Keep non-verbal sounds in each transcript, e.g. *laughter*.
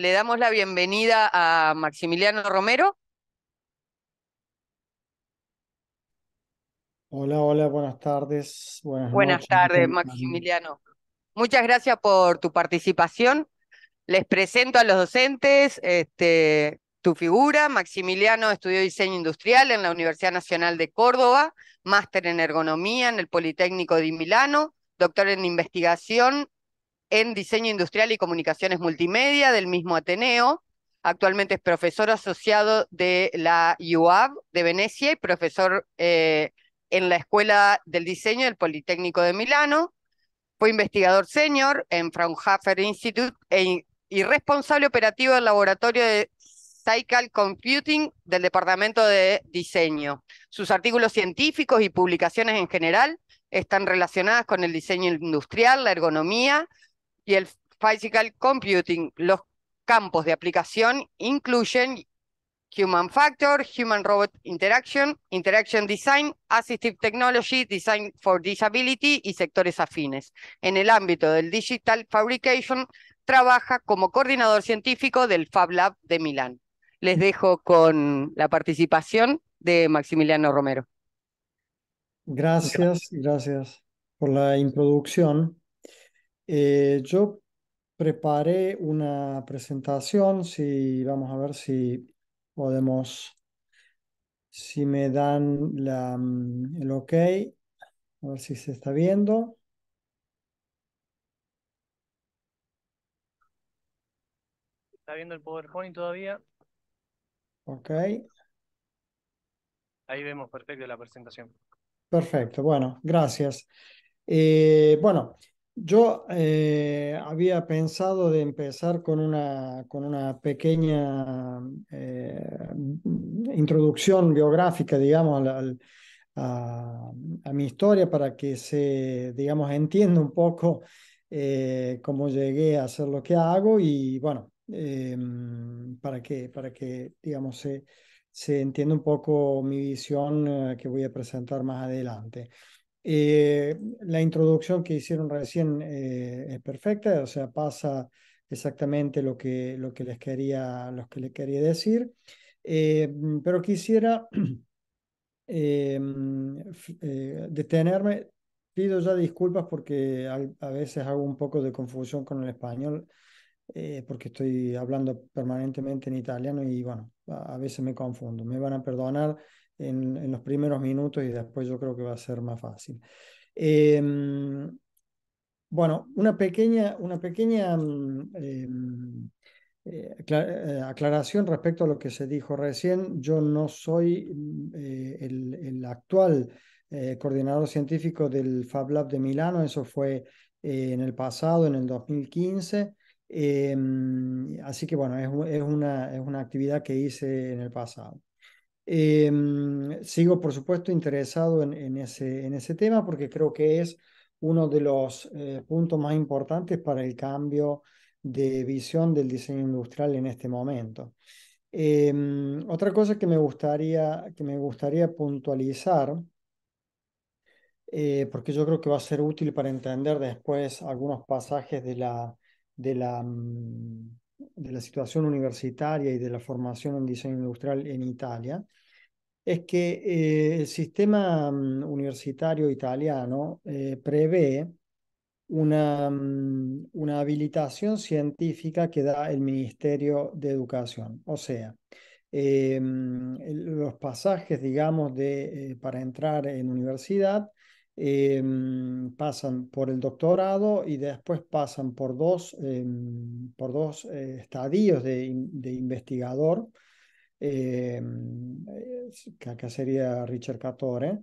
Le damos la bienvenida a Maximiliano Romero. Hola, hola, buenas tardes. Buenas, tardes, Maximiliano. Muchas gracias por tu participación. Les presento a los docentes este, tu figura. Maximiliano estudió diseño industrial en la Universidad Nacional de Córdoba, máster en ergonomía en el Politécnico de Milano, doctor en investigación en Diseño Industrial y Comunicaciones Multimedia del mismo Ateneo. Actualmente es profesor asociado de la UAB de Venecia y profesor eh, en la Escuela del Diseño del Politécnico de Milano. Fue investigador senior en Fraunhofer Institute e, y responsable operativo del laboratorio de Cycle Computing del Departamento de Diseño. Sus artículos científicos y publicaciones en general están relacionadas con el diseño industrial, la ergonomía, y el Physical Computing. Los campos de aplicación incluyen Human Factor, Human Robot Interaction, Interaction Design, Assistive Technology, Design for Disability y sectores afines. En el ámbito del Digital Fabrication, trabaja como coordinador científico del Fab Lab de Milán. Les dejo con la participación de Maximiliano Romero. Gracias, gracias por la introducción. Eh, yo preparé una presentación, si vamos a ver si podemos, si me dan la, mm, el ok, a ver si se está viendo. ¿Está viendo el PowerPoint todavía? Ok. Ahí vemos perfecto la presentación. Perfecto, bueno, gracias. Eh, bueno, yo eh, había pensado de empezar con una, pequeña eh, introducción biográfica, digamos, a, mi historia para que se, digamos, entienda un poco eh, cómo llegué a hacer lo que hago y, bueno, em, para, que, para que, digamos, se entienda un poco mi visión que voy a presentar más adelante. Eh, la introducción que hicieron recién eh, es perfecta, o sea, pasa exactamente lo que, lo que les quería, los que les quería decir. Eh, pero quisiera *clears throat* detenerme. Pido ya disculpas porque a, veces hago un poco de confusión con el español, porque estoy hablando permanentemente en italiano y bueno, a veces me confundo. Me van a perdonar en, los primeros minutos y después yo creo que va a ser más fácil. Em, bueno, una pequeña, una pequeña mm, em, eh, eh, aclaración respecto a lo que se dijo recién. Yo no soy mm, eh, el, actual coordinador científico del Fab Lab de Milano, eso fue en el pasado, en el 2015. Em, así que bueno, es, una, es una actividad que hice en el pasado. Em, sigo, por supuesto, interesado en, ese, tema porque creo que es uno de los eh, puntos más importantes para el cambio de visión del diseño industrial en este momento. Em, otra cosa que me gustaría, que me gustaría puntualizar, eh, porque yo creo que va a ser útil para entender después algunos pasajes de la, de la, mm, de la situación universitaria y de la formación en diseño industrial en Italia, es que eh, el sistema mm, universitario italiano eh, prevé mm, una, habilitación científica que da el Ministerio de Educación. O sea, eh, mm, los pasajes, digamos, de, para entrar en universidad Em, pasan por el doctorado y después pasan por dos, em, por dos eh, estadios de, investigador, em, eh, que acá sería Richard Cator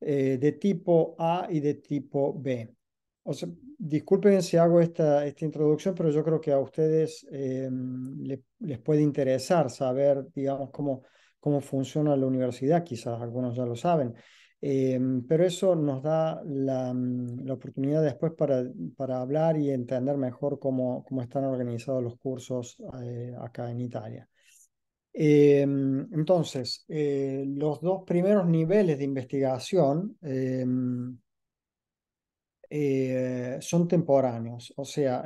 eh, de tipo A y de tipo B. O sea, disculpen si hago esta, esta introducción, pero yo creo que a ustedes les puede interesar saber, digamos, cómo, cómo funciona la universidad, quizás algunos ya lo saben. Em, pero eso nos da la, mm, oportunidad después para, hablar y entender mejor cómo, están organizados los cursos eh, acá en Italia. Em, entonces, eh, los dos primeros niveles de investigación em, eh, son temporáneos, o sea,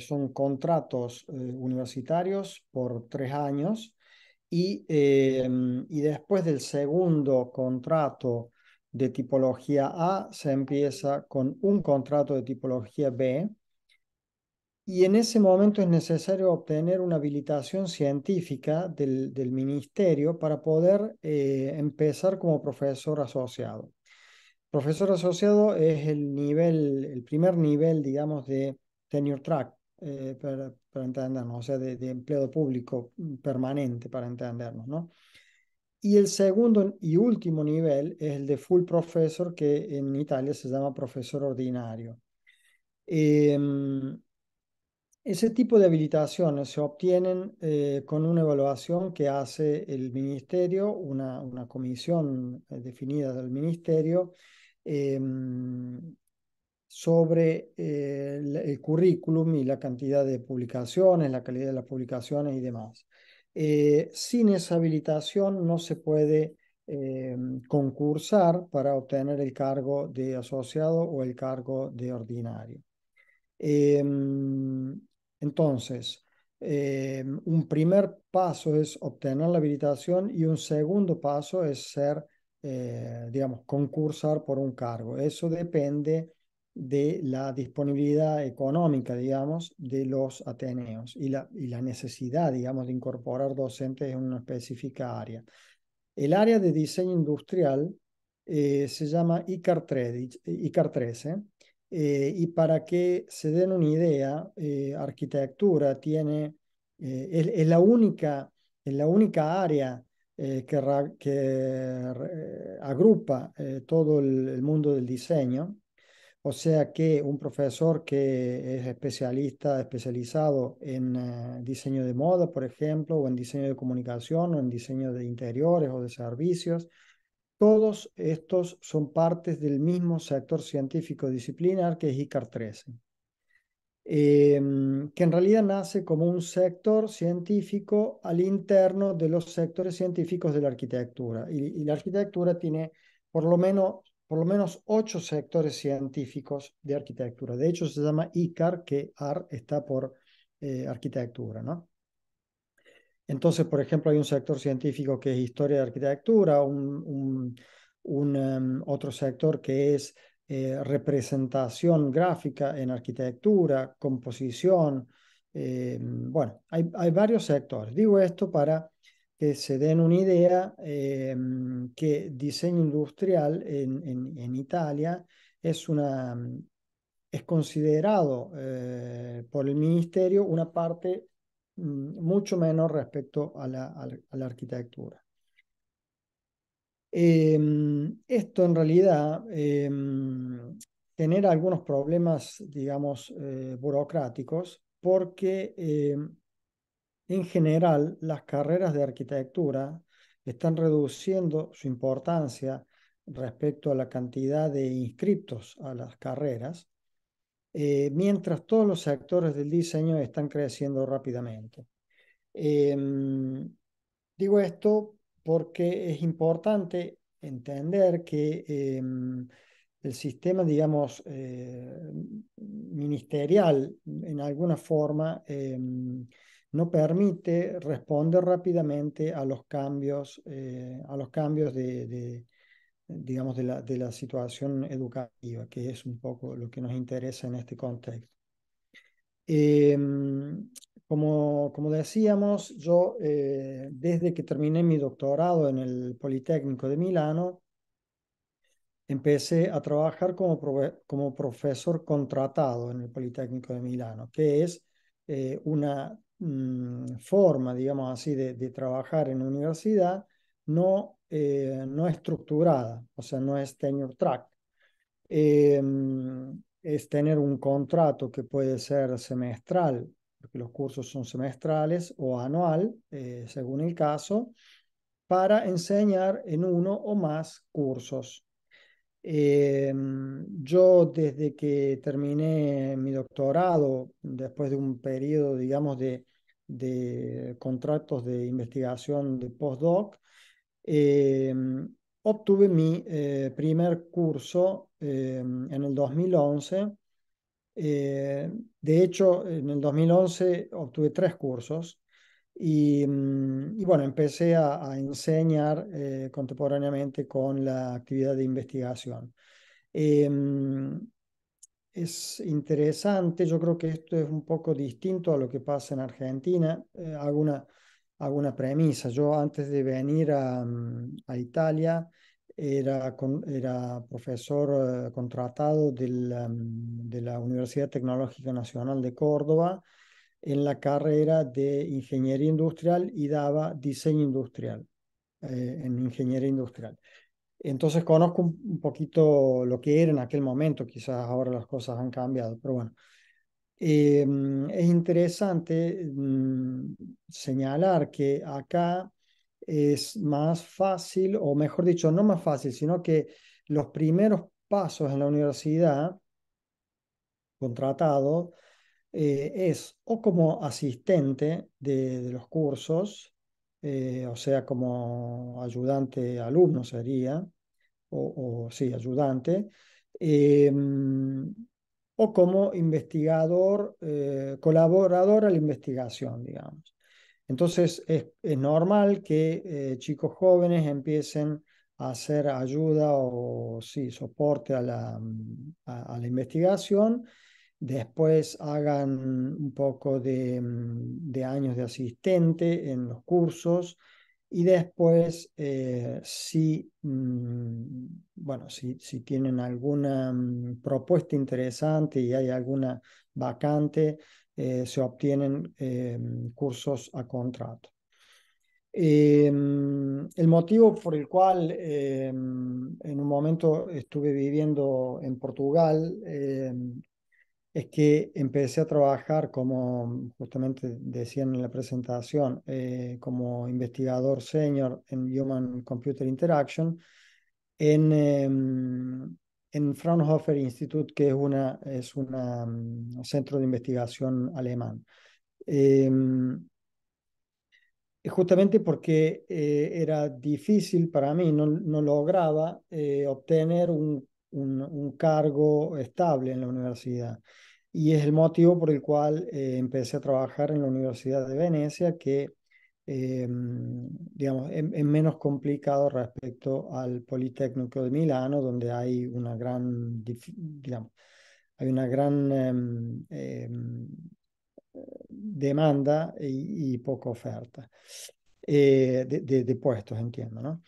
son contratos universitarios por tres años y después del segundo contrato de tipología A se empieza con un contrato de tipología B y en ese momento es necesario obtener una habilitación científica del, ministerio para poder eh, empezar como profesor asociado. Profesor asociado es el nivel, el primer nivel, digamos, de tenure track, eh, para, para, entendernos, o sea, de, empleo público permanente, para entendernos, ¿no? Y el segundo y último nivel es el de full professor, que en Italia se llama profesor ordinario. Em, ese tipo de habilitaciones se obtienen eh, con una evaluación que hace el ministerio, una, comisión eh, definida del ministerio, em, sobre eh, el currículum y la cantidad de publicaciones, la calidad de las publicaciones y demás. Eh, sin esa habilitación no se puede eh, concursar para obtener el cargo de asociado o el cargo de ordinario. Em, entonces, em, un primer paso es obtener la habilitación y un segundo paso es ser, eh, digamos, concursar por un cargo. Eso depende de la disponibilidad económica, digamos, de los Ateneos y la, necesidad, digamos, de incorporar docentes en una específica área. El área de diseño industrial eh, se llama ICAR 13, ICAR y para que se den una idea, eh, arquitectura tiene, eh, es, la única, la única área que, agrupa todo el mundo del diseño o sea que un profesor que es especialista, especializado en eh, diseño de moda, por ejemplo, o en diseño de comunicación, o en diseño de interiores o de servicios, todos estos son partes del mismo sector científico disciplinar que es ICAR 13, em, que en realidad nace como un sector científico al interno de los sectores científicos de la arquitectura. Y, y la arquitectura tiene por lo menos por lo menos ocho sectores científicos de arquitectura. De hecho, se llama ICAR, que AR está por eh, arquitectura, ¿no? Entonces, por ejemplo, hay un sector científico que es historia de arquitectura, un, em, otro sector que es eh, representación gráfica en arquitectura, composición. Em, bueno, hay varios sectores. Digo esto para que se den una idea em, que diseño industrial en, Italia es, una, es considerado eh, por el ministerio una parte mm, mucho menos respecto a la, a arquitectura. Em, esto en realidad em, genera algunos problemas, digamos, eh, burocráticos porque en general, las carreras de arquitectura están reduciendo su importancia respecto a la cantidad de inscriptos a las carreras, eh, mientras todos los sectores del diseño están creciendo rápidamente. Em, digo esto porque es importante entender que em, el sistema, digamos, eh, ministerial, en alguna forma, em, no permite responder rápidamente a los cambios, eh, a los cambios de, digamos, de la, de la, situación educativa, que es un poco lo que nos interesa en este contexto. Em, como, como, decíamos, yo eh, desde que terminé mi doctorado en el Politécnico de Milano, empecé a trabajar como, como profesor contratado en el Politécnico de Milano, que es eh, una Mm, forma, digamos así, de, trabajar en universidad no, eh, no estructurada, o sea, no es tenure track. Em, es tener un contrato que puede ser semestral, porque los cursos son semestrales o anual, eh, según el caso, para enseñar en uno o más cursos. Em, yo desde que terminé mi doctorado, después de un periodo, digamos, de, de contratos de investigación de postdoc, eh, obtuve mi eh, primer curso eh, en el 2011. de hecho, en el 2011 obtuve tres cursos y, mm, bueno, empecé a enseñar contemporáneamente con la actividad de investigación es interesante. Yo creo que esto es un poco distinto a lo que pasa en Argentina. hago, eh, una, premisa. Yo antes de venir a, mm, Italia era, profesor eh, contratado mm, de la Universidad Tecnológica Nacional de Córdoba en la carrera de Ingeniería Industrial y daba diseño industrial eh, en Ingeniería Industrial. Entonces conozco un, poquito lo que era en aquel momento, quizás ahora las cosas han cambiado, pero bueno. Eh, mm, es interesante mm, señalar que acá es más fácil, o mejor dicho, no más fácil, sino que los primeros pasos en la universidad contratado eh, es o como asistente de los cursos, eh, o sea, como ayudante alumno sería, o, sí, ayudante, em, o como investigador, eh, colaborador a la investigación, digamos. Entonces, es, normal que eh, chicos jóvenes empiecen a hacer ayuda o sí, soporte a la investigación después hagan un poco mm, de, años de asistente en los cursos y después eh, si, mm, bueno, si, si, tienen alguna mm, propuesta interesante y hay alguna vacante, eh, se obtienen eh, cursos a contrato. Em, el motivo por el cual em, en un momento estuve viviendo en Portugal em, es que empecé a trabajar como, justamente decían en la presentación, eh, como investigador senior en Human Computer Interaction en, em, en Fraunhofer Institute, que es, una, es una, mm, un centro de investigación alemán. Em, justamente porque eh, era difícil para mí, no, no lograba eh, obtener un un, cargo estable en la universidad. Y es el motivo por el cual eh, empecé a trabajar en la Universidad de Venecia, que em, digamos, es, menos complicado respecto al Politécnico de Milano, donde hay una gran, hay una gran em, em, demanda y, poca oferta eh, de, puestos, entiendo, ¿no?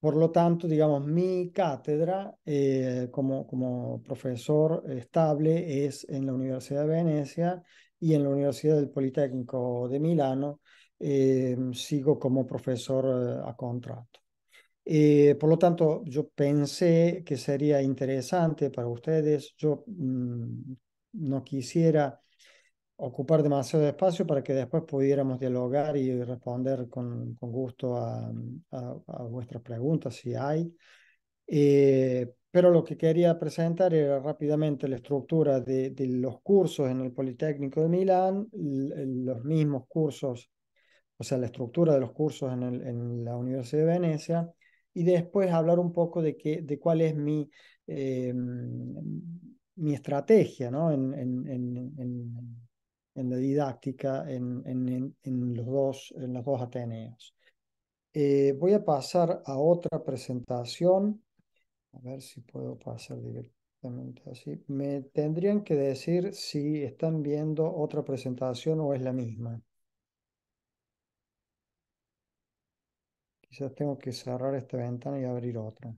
Por lo tanto, digamos, mi cátedra eh, como, como profesor estable es en la Universidad de Venecia y en la Universidad del Politécnico de Milano. Eh, sigo como profesor eh, a contrato. por lo tanto, yo pensé que sería interesante para ustedes, yo mm, no quisiera ocupar demasiado espacio para que después pudiéramos dialogar y responder con, con gusto a, a, vuestras preguntas, si hay. Eh, pero lo que quería presentar era rápidamente la estructura de, de los cursos en el Politécnico de Milán, los mismos cursos, o sea, la estructura de los cursos en, el, en la Universidad de Venecia, y después hablar un poco de, que, de cuál es mi, eh, mi estrategia ¿no? en, en en la didáctica en, los, dos, en los dos Ateneos. Eh, voy a pasar a otra presentación. A ver si puedo pasar directamente así. Me tendrían que decir si están viendo otra presentación o es la misma. Quizás tengo que cerrar esta ventana y abrir otra.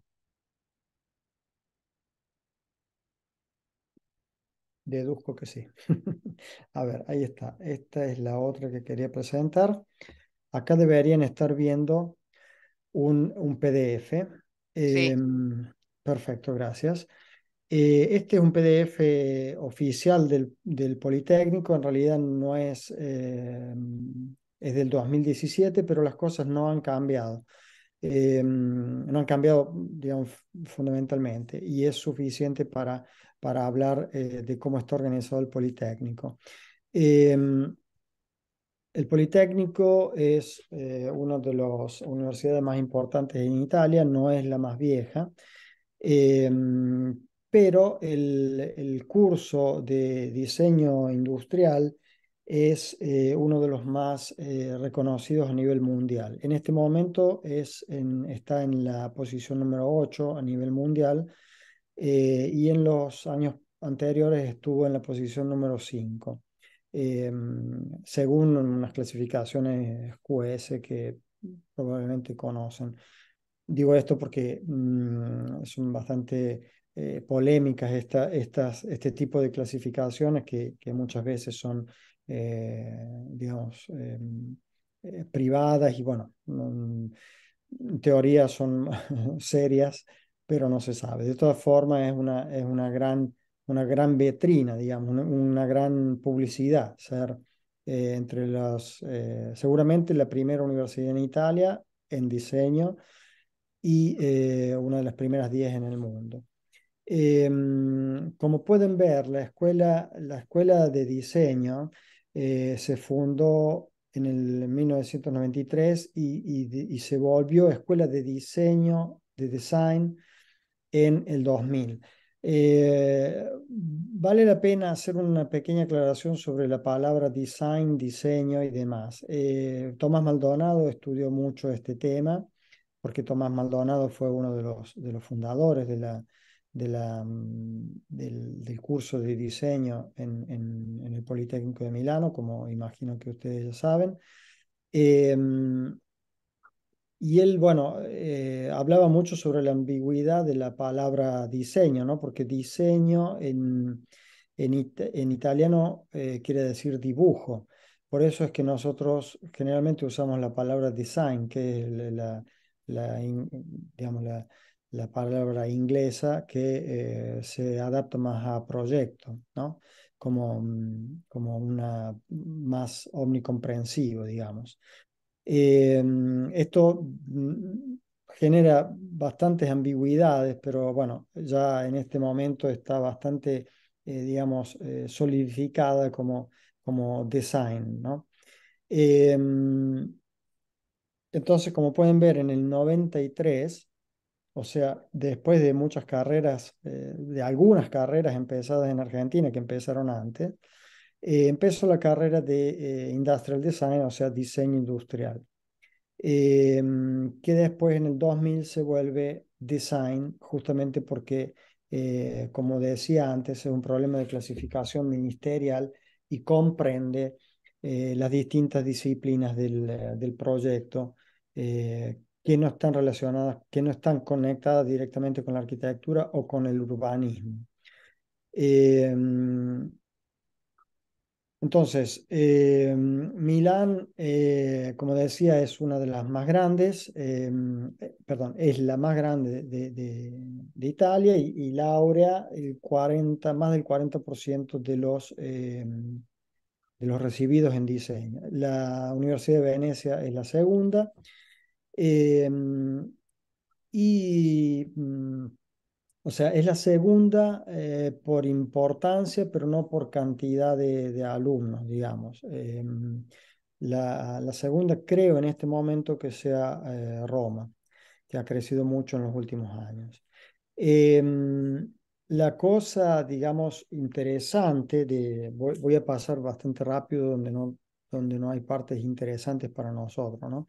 Deduzco que sí. *laughs* a ver, ahí está. Esta es la otra que quería presentar. Acá deberían estar viendo un, un PDF. Em, perfecto, gracias. Eh, este es un PDF oficial del, Politécnico. En realidad no es, em, es del 2017, pero las cosas no han cambiado. Em, no han cambiado, digamos, fundamentalmente, y es suficiente para para hablar eh, de cómo está organizado el Politécnico. Em, el Politécnico es eh, una de las universidades más importantes en Italia, no es la más vieja, em, pero el, curso de diseño industrial es eh, uno de los más reconocidos a nivel mundial. En este momento está en la posición número 8 a nivel mundial eh, y en los años anteriores estuvo en la posición número 5, em, según unas clasificaciones QS que probablemente conocen. Digo esto porque mm, son bastante eh, polémicas estas, este tipo de clasificaciones que, muchas veces son, eh, digamos, em, privadas y bueno, en teoría son *laughs* serias pero no se sabe. De todas formas, es una, es una, gran, una gran vetrina, digamos, una, gran publicidad ser eh, entre las eh, seguramente la primera universidad en Italia en diseño y eh, una de las primeras 10 en el mundo. Em, como pueden ver, la escuela, la escuela de diseño se fundó en el 1993 y, y, y se volvió escuela de diseño, de design, en el 2000. Eh, vale la pena hacer una pequeña aclaración sobre la palabra design, diseño y demás. Eh, Tomás Maldonado estudió mucho este tema porque Tomás Maldonado fue uno de los, de los fundadores de mm, del, curso de diseño en, el Politécnico de Milano, como imagino que ustedes ya saben. Eh, y él, bueno, eh, hablaba mucho sobre la ambigüedad de la palabra diseño, ¿no? Porque diseño en, italiano eh, quiere decir dibujo. Por eso es que nosotros generalmente usamos la palabra design, que es la, digamos, palabra inglesa que eh, se adapta más a proyecto, ¿no? Como, mm, como una más omnicomprensivo, digamos. Eh, mm, esto mm, genera bastantes ambigüedades, pero bueno, ya en este momento está bastante, eh, digamos, eh, solidificada como, como design, ¿no? Mm, entonces, como pueden ver, en el 93, o sea, después de muchas carreras, de algunas carreras empezadas en Argentina que empezaron antes, eh, empezó la carrera de eh, Industrial Design, o sea, diseño industrial, eh, que después en el 2000 se vuelve design, justamente porque, como decía antes, es un problema de clasificación ministerial y comprende las distintas disciplinas del, del proyecto que no están relacionadas, que no están conectadas directamente con la arquitectura o con el urbanismo. Eh, entonces, eh, Milán, eh, como decía, es una de las más grandes, eh, perdón, es la más grande de, Italia y, laurea el 40, más del 40% de los, de los recibidos en diseño. La Universidad de Venecia es la segunda. y mm, o sea, es la segunda eh, por importancia, pero no por cantidad de, alumnos, digamos. Em, la, segunda creo en este momento que sea eh, Roma, que ha crecido mucho en los últimos años. Em, la cosa, digamos, interesante, de, voy, a pasar bastante rápido donde no, donde no hay partes interesantes para nosotros, ¿no?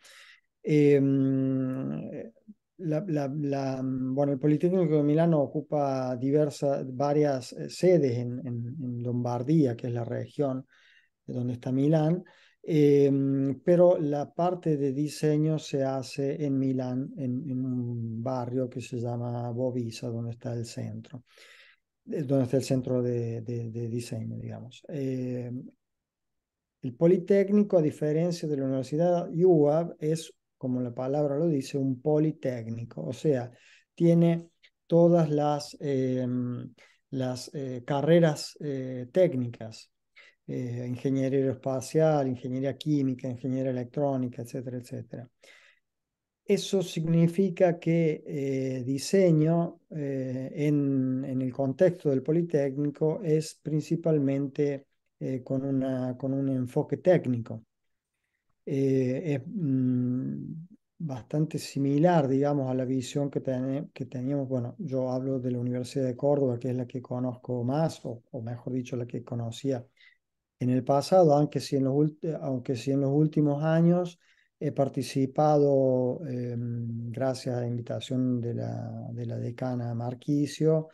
Em, la, mm, bueno, el Politécnico de Milán ocupa diversas, varias eh, sedes en, Lombardía, que es la región donde está Milán, em, pero la parte de diseño se hace en Milán, en, un barrio que se llama Bovisa, donde está el centro, eh, donde está el centro de, diseño, digamos. Em, el Politécnico, a diferencia de la Universidad UAB, es como la palabra lo dice, un politécnico, o sea, tiene todas las, eh, las eh, carreras eh, técnicas, ingeniería aeroespacial, ingeniería química, ingeniería electrónica, etcétera, etcétera. Eso significa que diseño en, en, el contexto del Politécnico es principalmente con, con un enfoque técnico. Eh, es mm, bastante similar, digamos, a la visión que, que, teníamos. Bueno, yo hablo de la Universidad de Córdoba, que es la que conozco más, o, o mejor dicho, la que conocía en el pasado, aunque si en los, si en los últimos años he participado, eh, gracias a la invitación de la, de la decana Marquicio,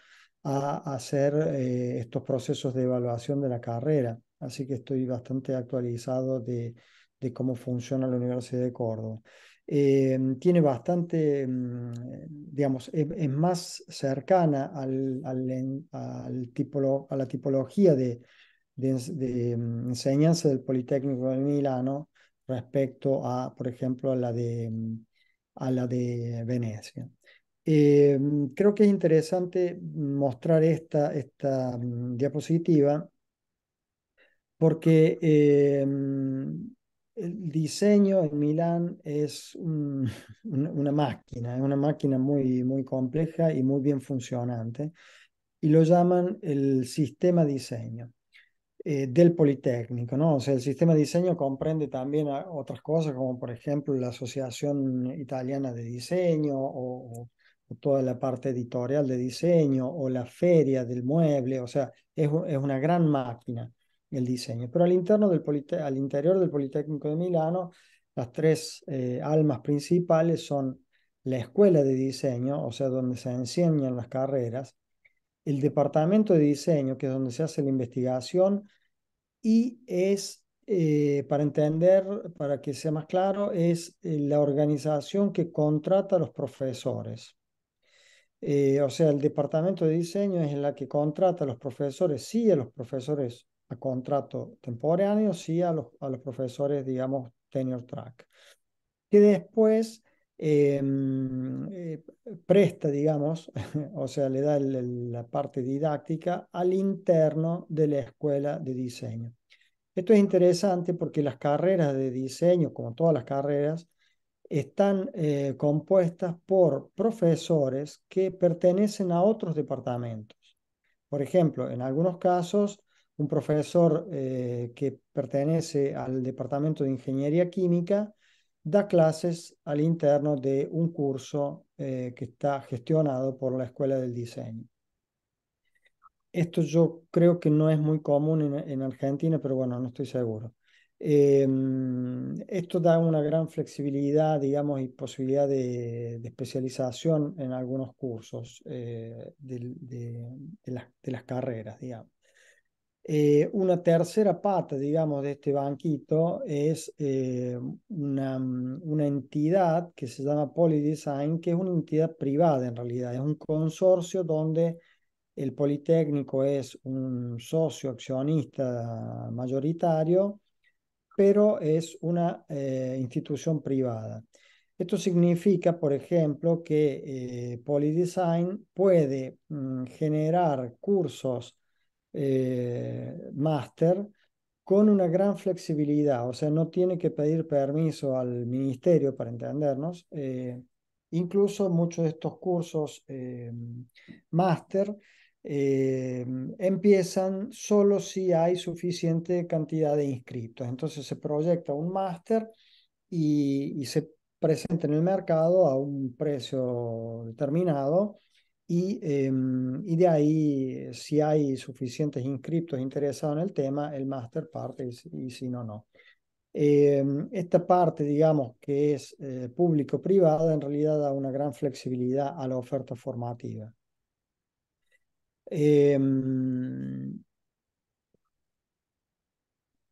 a hacer eh, estos procesos de evaluación de la carrera. Así que estoy bastante actualizado de de cómo funciona la Universidad de Córdoba. Em, tiene bastante, em, digamos, es, más cercana al, tipo, a la tipología de, de, em, enseñanza del Politécnico de Milano respecto a, por ejemplo, a la de, a la de Venecia. creo que es interesante mostrar esta, esta diapositiva porque el diseño en Milán es *laughs* una máquina, es una máquina muy, muy compleja y muy bien funcionante, y lo llaman el sistema diseño eh, del Politécnico, ¿no? O sea, el sistema diseño comprende también otras cosas, como por ejemplo la Asociación Italiana de Diseño o, toda la parte editorial de diseño o la feria del mueble, o sea, es una gran máquina el diseño. Pero al, interior del Politécnico de Milano, las tres eh, almas principales son la escuela de diseño, o sea, donde se enseñan las carreras, el departamento de diseño, que es donde se hace la investigación, y es, eh, para entender, para que sea más claro, es eh, la organización que contrata a los profesores. o sea, el departamento de diseño es la que contrata a los profesores, sí a los profesores a contrato temporáneo, sí a los, a los profesores, digamos, tenure track. Que después em, eh, presta, digamos, *laughs* o sea, le da la parte didáctica al interno de la escuela de diseño. Esto es interesante porque las carreras de diseño, como todas las carreras, están eh, compuestas por profesores que pertenecen a otros departamentos. Por ejemplo, en algunos casos un profesor eh, que pertenece al Departamento de Ingeniería Química, da clases al interno de un curso eh, que está gestionado por la Escuela del Diseño. Esto yo creo que no es muy común en, Argentina, pero bueno, no estoy seguro. Em, esto da una gran flexibilidad, digamos, y posibilidad de, especialización en algunos cursos eh, de, de, las carreras, digamos. Eh, una tercera pata, digamos, de este banquito es eh, una, una, entidad que se llama Polydesign, que es una entidad privada en realidad, es un consorcio donde el Politécnico es un socio accionista mayoritario, pero es una eh, institución privada. Esto significa, por ejemplo, que Polydesign puede mm, generar cursos eh, máster con una gran flexibilidad, o sea, no tiene que pedir permiso al ministerio para entendernos. Eh, incluso muchos de estos cursos eh, máster empiezan solo si hay suficiente cantidad de inscritos. Entonces se proyecta un máster y, se presenta en el mercado a un precio determinado y, em, y, de ahí, si hay suficientes inscriptos interesados en el tema, el master parte y, si no, no. Em, esta parte, digamos, que es eh, público-privada, en realidad da una gran flexibilidad a la oferta formativa. Em,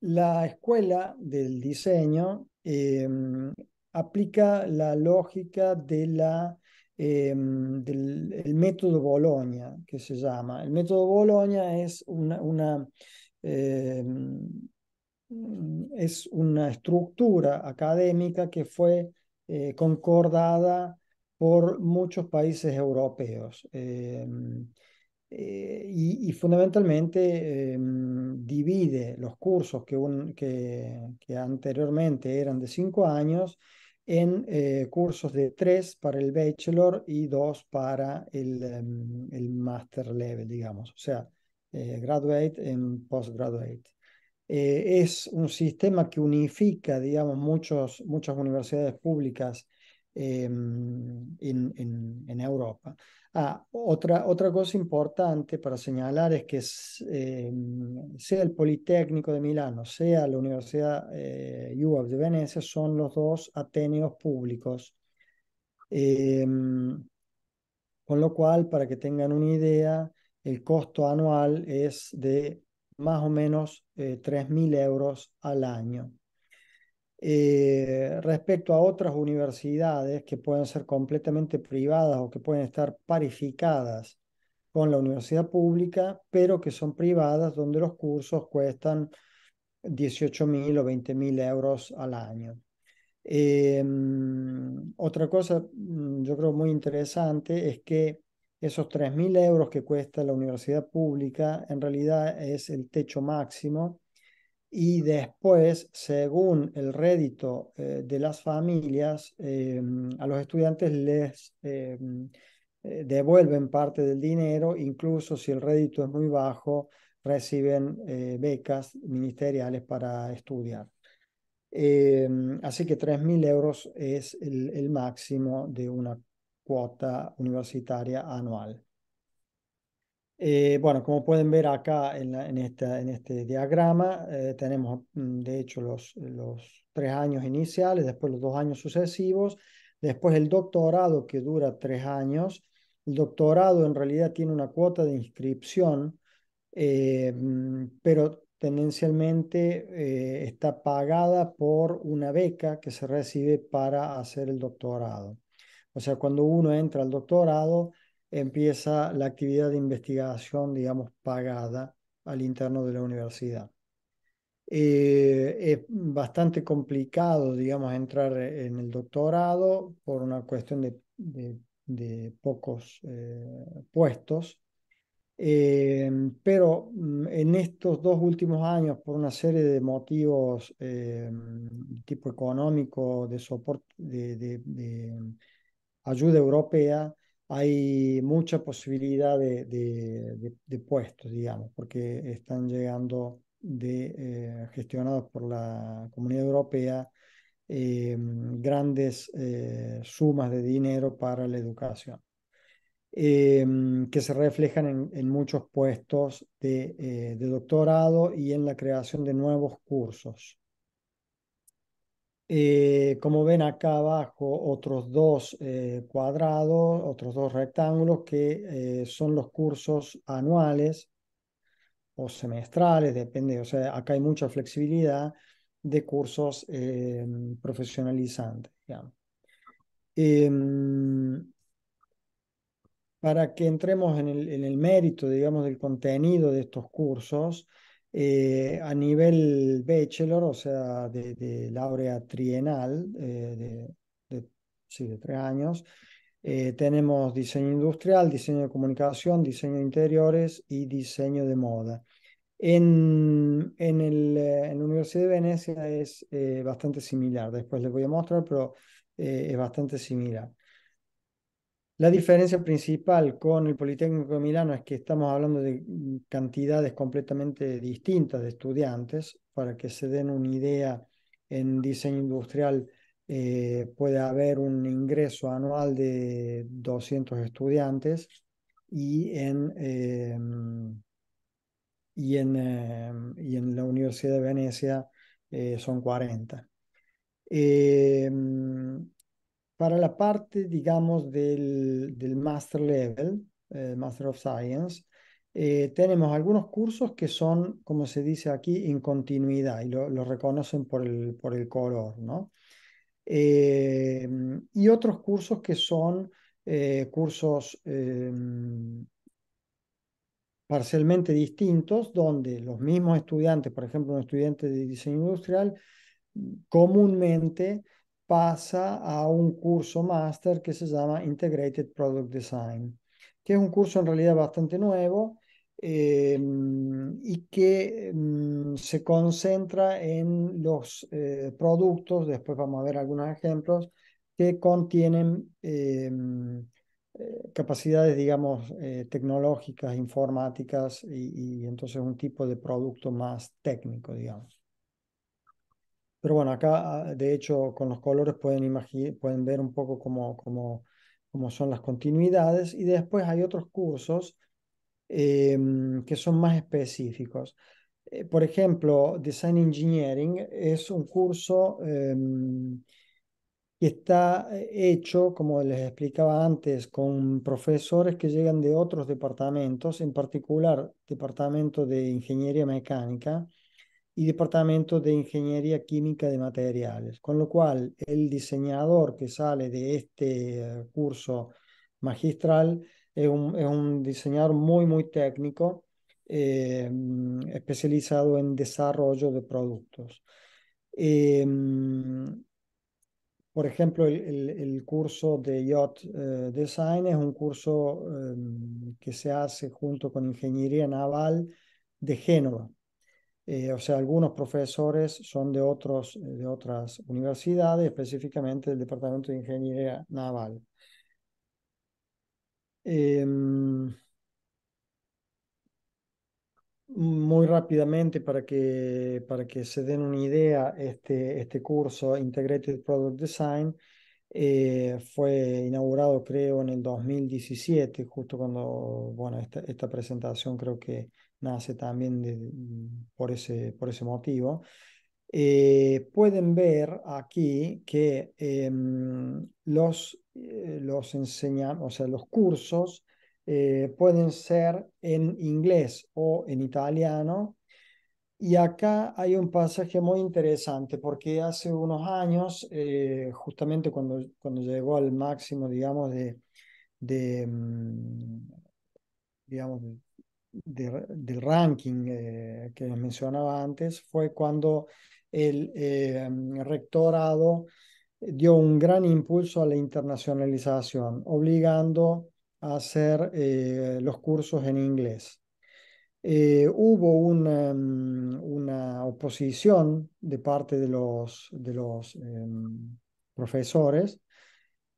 la escuela del diseño aplica la lógica de la Ehm, del el método Bologna, que se llama. El método Bologna es una, ehm, mm, es una estructura académica que fue eh, concordada por muchos países europeos ehm, eh, y, fundamentalmente divide los cursos que, que anteriormente eran de cinco años en eh, cursos de tres para el bachelor y dos para el, em, master level, digamos, o sea, eh, graduate en postgraduate. Eh, es un sistema que unifica, digamos, muchos, muchas universidades públicas Em, en, en, Europa. Ah, otra, otra cosa importante para señalar es que em, sea el Politécnico de Milano, sea la Universidad eh, de Venecia, son los dos ateneos públicos. Em, con lo cual, para que tengan una idea, el costo anual es de más o menos 3.000 eh, euros al año. Eh, respecto a otras universidades que pueden ser completamente privadas o que pueden estar parificadas con la universidad pública, pero que son privadas donde los cursos cuestan 18.000 o 20.000 euros al año. Eh, mm, otra cosa, mm, yo creo muy interesante, es que esos 3.000 euros que cuesta la universidad pública en realidad es el techo máximo y después, según el rédito eh, de las familias, eh, a los estudiantes les eh, devuelven parte del dinero, incluso si el rédito es muy bajo, reciben becas ministeriales para estudiar. así que 3.000 euros es el máximo de una cuota universitaria anual. Eh, bueno, como pueden ver acá en, este diagrama, eh, tenemos mm, de hecho los, tres años iniciales, después los dos años sucesivos, después el doctorado que dura tres años. El doctorado en realidad tiene una cuota de inscripción, eh, mm, pero tendencialmente está pagada por una beca que se recibe para hacer el doctorado. O sea, cuando uno entra al doctorado, empieza la actividad de investigación, digamos, pagada al interno de la universidad. Eh, es bastante complicado, digamos, entrar en el doctorado por una cuestión de, pocos eh, puestos, eh, pero mm, en estos dos últimos años, por una serie de motivos tipo económico, de soporte, de ayuda europea, hay mucha posibilidad de, puestos, digamos, porque están llegando eh, gestionados por la Comunidad Europea eh, grandes eh, sumas de dinero para la educación, que se reflejan en muchos puestos de, doctorado y en la creación de nuevos cursos. Eh, como ven acá abajo, otros dos eh, cuadrados, otros dos rectángulos que eh, son los cursos anuales o semestrales, depende, o sea, acá hay mucha flexibilidad de cursos profesionalizantes. Em, para que entremos en el mérito, digamos, del contenido de estos cursos, eh, a nivel bachelor, o sea, de, laurea trienal, eh, de, tres años, eh, tenemos diseño industrial, diseño de comunicación, diseño de interiores y diseño de moda. En, en, el, en la Universidad de Venecia es bastante similar, después les voy a mostrar, pero es bastante similar. La diferencia principal con el Politécnico de Milano es que estamos hablando de mm, cantidades completamente distintas de estudiantes. Para que se den una idea, en diseño industrial eh, puede haber un ingreso anual de 200 estudiantes y en, eh, mm, y eh, y en la Universidad de Venecia son 40. Para la parte, digamos, del, Master Level, eh, Master of Science, eh, tenemos algunos cursos que son, como se dice aquí, en continuidad y lo reconocen por el, color, ¿no? Eh, y otros cursos que son cursos parcialmente distintos, donde los mismos estudiantes, por ejemplo, un estudiante de diseño industrial, comúnmente pasa a un curso master que se llama Integrated Product Design, que es un curso en realidad bastante nuevo eh, y que mm, se concentra en los eh, productos, después vamos a ver algunos ejemplos, que contienen eh, mm, capacidades, digamos, tecnológicas, informáticas y entonces un tipo de producto más técnico, digamos. Pero bueno, acá ah, de hecho con los colores pueden, pueden ver un poco cómo, cómo, cómo, son las continuidades y después hay otros cursos em, que son más específicos. Eh, por ejemplo, Design Engineering es un curso em, que está eh, hecho, como les explicaba antes, con profesores que llegan de otros departamentos, en particular departamento de ingeniería mecánica y Departamento de Ingeniería Química de Materiales, con lo cual el diseñador que sale de este eh, curso magistral es un, diseñador muy, muy técnico, eh, mm, especializado en desarrollo de productos. Eh, mm, por ejemplo, el, curso de Yacht Design es un curso mm, que se hace junto con Ingeniería Naval de Génova. Eh, o sea, algunos profesores son de, otros, eh, de otras universidades, específicamente del Departamento de Ingeniería Naval. Em, muy rápidamente, para que, para que se den una idea, este, este curso Integrated Product Design eh, fue inaugurado creo en el 2017, justo cuando, bueno, esta presentación creo que nace también por, ese, por ese motivo. Eh, pueden ver aquí que em, los, eh, los enseñan, o sea, los cursos eh, pueden ser en inglés o en italiano. Y acá hay un pasaje muy interesante porque hace unos años, justamente cuando, cuando llegó al máximo, digamos, de, de em, digamos, del ranking que eh, que mencionaba antes fue cuando el eh, rectorado dio un gran impulso a la internacionalización, obligando a hacer eh, los cursos en inglés. hubo mm, una, oposición de parte de los, de los em, profesores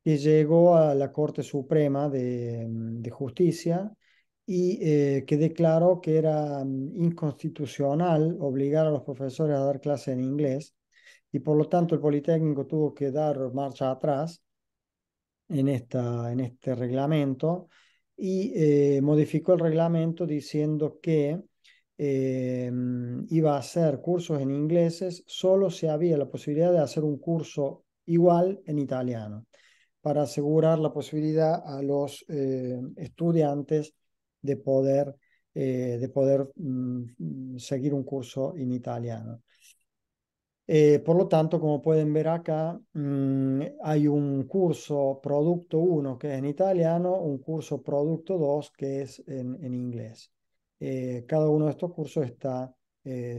que llegó a la Corte Suprema de, mm, de Justicia y eh, que declaró que era mm, inconstitucional obligar a los profesores a dar clases en inglés y por lo tanto el Politécnico tuvo que dar marcha atrás en, esta, en este reglamento y eh, modificó el reglamento diciendo que eh, mm, iba a hacer cursos en ingleses, solo si había la posibilidad de hacer un curso igual en italiano para asegurar la posibilidad a los estudiantes de poder eh, de poder mm, seguir un curso en italiano. Eh, por lo tanto, como pueden ver acá, mm, hay un curso Producto 1 que es en italiano, un curso Producto 2 que es en, en inglés. Eh, cada uno de estos cursos está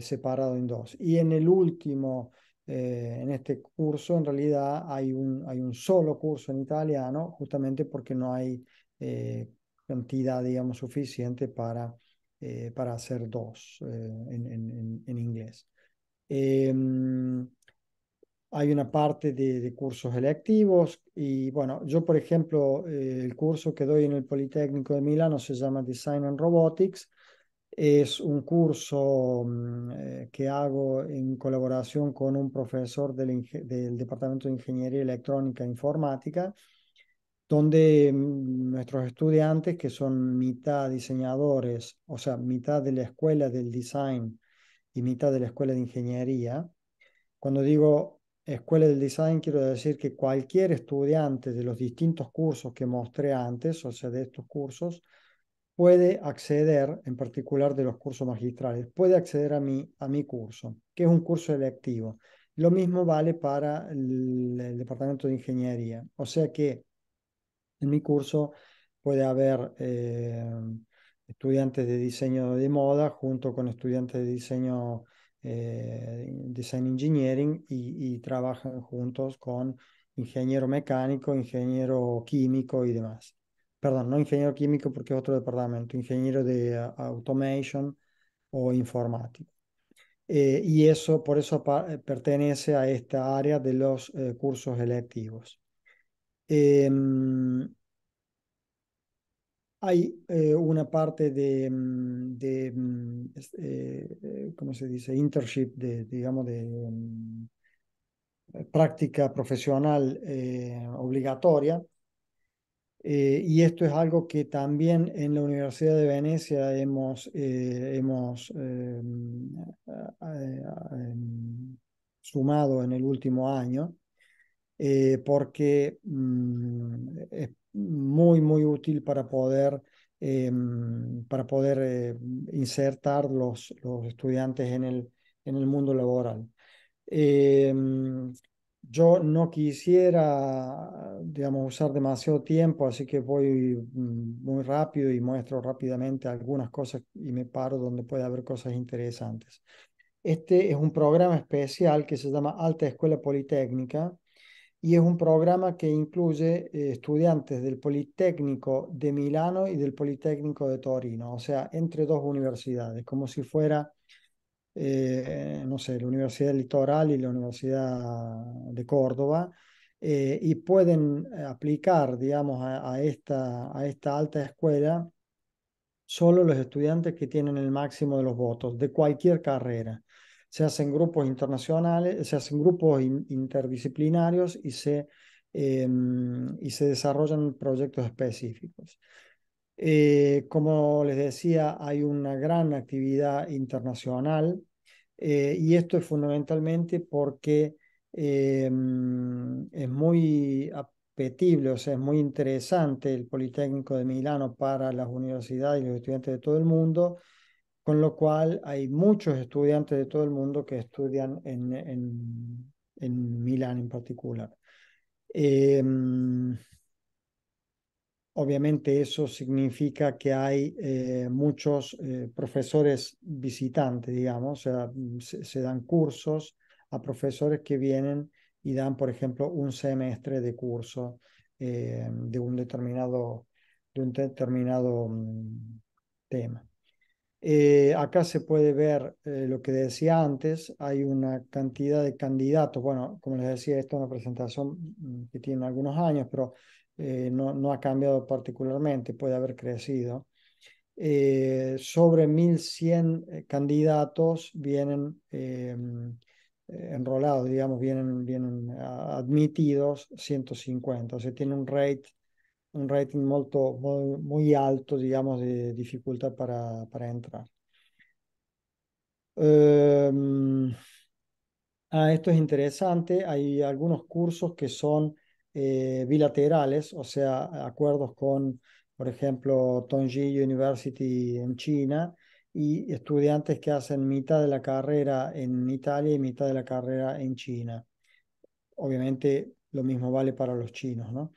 separado en dos. Y en el último, en este curso, en realidad hay un, hay un solo curso en italiano, justamente porque no hay cantidad, digamos, suficiente para, eh, para hacer dos eh, en, en, inglés. Em, hay una parte de, cursos electivos y bueno, yo por ejemplo, eh, el curso que doy en el Politécnico de Milano se llama Design and Robotics. Es un curso mm, que hago en colaboración con un profesor del, del Departamento de Ingeniería Electrónica e Informática donde mm, nuestros estudiantes, que son mitad diseñadores, o sea, mitad de la escuela del design y mitad de la escuela de ingeniería, cuando digo escuela del design, quiero decir que cualquier estudiante de los distintos cursos que mostré antes, o sea, de estos cursos, puede acceder, en particular de los cursos magistrales, puede acceder a mi, a mi curso, que es un curso electivo. Lo mismo vale para el Departamento de Ingeniería. O sea que en mi curso puede haber eh, estudiantes de diseño de moda junto con estudiantes de diseño, eh, design engineering y, trabajan juntos con ingeniero mecánico, ingeniero químico y demás. Perdón, no ingeniero químico porque es otro departamento, ingeniero de automation o informático. Eh, y eso, por eso pertenece a esta área de los cursos electivos. Em, hay eh, una parte de, mm, mm, eh, ¿cómo se dice? Internship, de, digamos, de mm, práctica profesional eh, obligatoria. y esto es algo que también en la Universidad de Venecia hemos, hemos em, em, sumado en el último año eh, porque mm, es muy, muy útil para poder, eh, mm, para poder eh, insertar los, los estudiantes en el, en el mundo laboral. Mm, yo no quisiera, digamos, usar demasiado tiempo, así que voy muy rápido y muestro rápidamente algunas cosas y me paro donde puede haber cosas interesantes. Este es un programa especial que se llama Alta Escuela Politécnica, y es un programa que incluye eh, estudiantes del Politécnico de Milano y del Politécnico de Torino, o sea, entre dos universidades, como si fuera, eh, no sé, la Universidad Litoral y la Universidad de Córdoba, eh, y pueden aplicar, digamos, a, esta, a esta alta escuela solo los estudiantes que tienen el máximo de los votos de cualquier carrera se hacen grupos internacionales, se hacen grupos interdisciplinarios y se, em, y se desarrollan proyectos específicos. Eh, como les decía, hay una gran actividad internacional eh, y esto es fundamentalmente porque em, es muy apetible o sea, es muy interesante el Politécnico de Milano para las universidades y los estudiantes de todo el mundo, con lo cual hay muchos estudiantes de todo el mundo que estudian en, Milán en particular. Em, obviamente eso significa que hay eh, muchos eh, profesores visitantes, digamos, se, dan cursos a profesores que vienen y dan, por ejemplo, un semestre de curso eh, de un determinado, de un determinado mm, tema. Eh, acá se puede ver eh, lo que decía antes, hay una cantidad de candidatos, bueno, como les decía, esto es una presentación mm, que tiene algunos años, pero eh, no, ha cambiado particularmente, puede haber crecido. sobre 1.100 candidatos vienen mm, enrolados, digamos, vienen, vienen ah, admitidos 150, o sea, tiene un rate un rating molto, muy, alto, digamos, de dificultad para entrar em, ah, esto es interesante. Hay algunos cursos que son eh, bilaterales, o sea, acuerdos con, por ejemplo, Tongji University en China y estudiantes que hacen mitad de la carrera en Italia y mitad de la carrera en China. Obviamente lo mismo vale para los chinos, ¿no?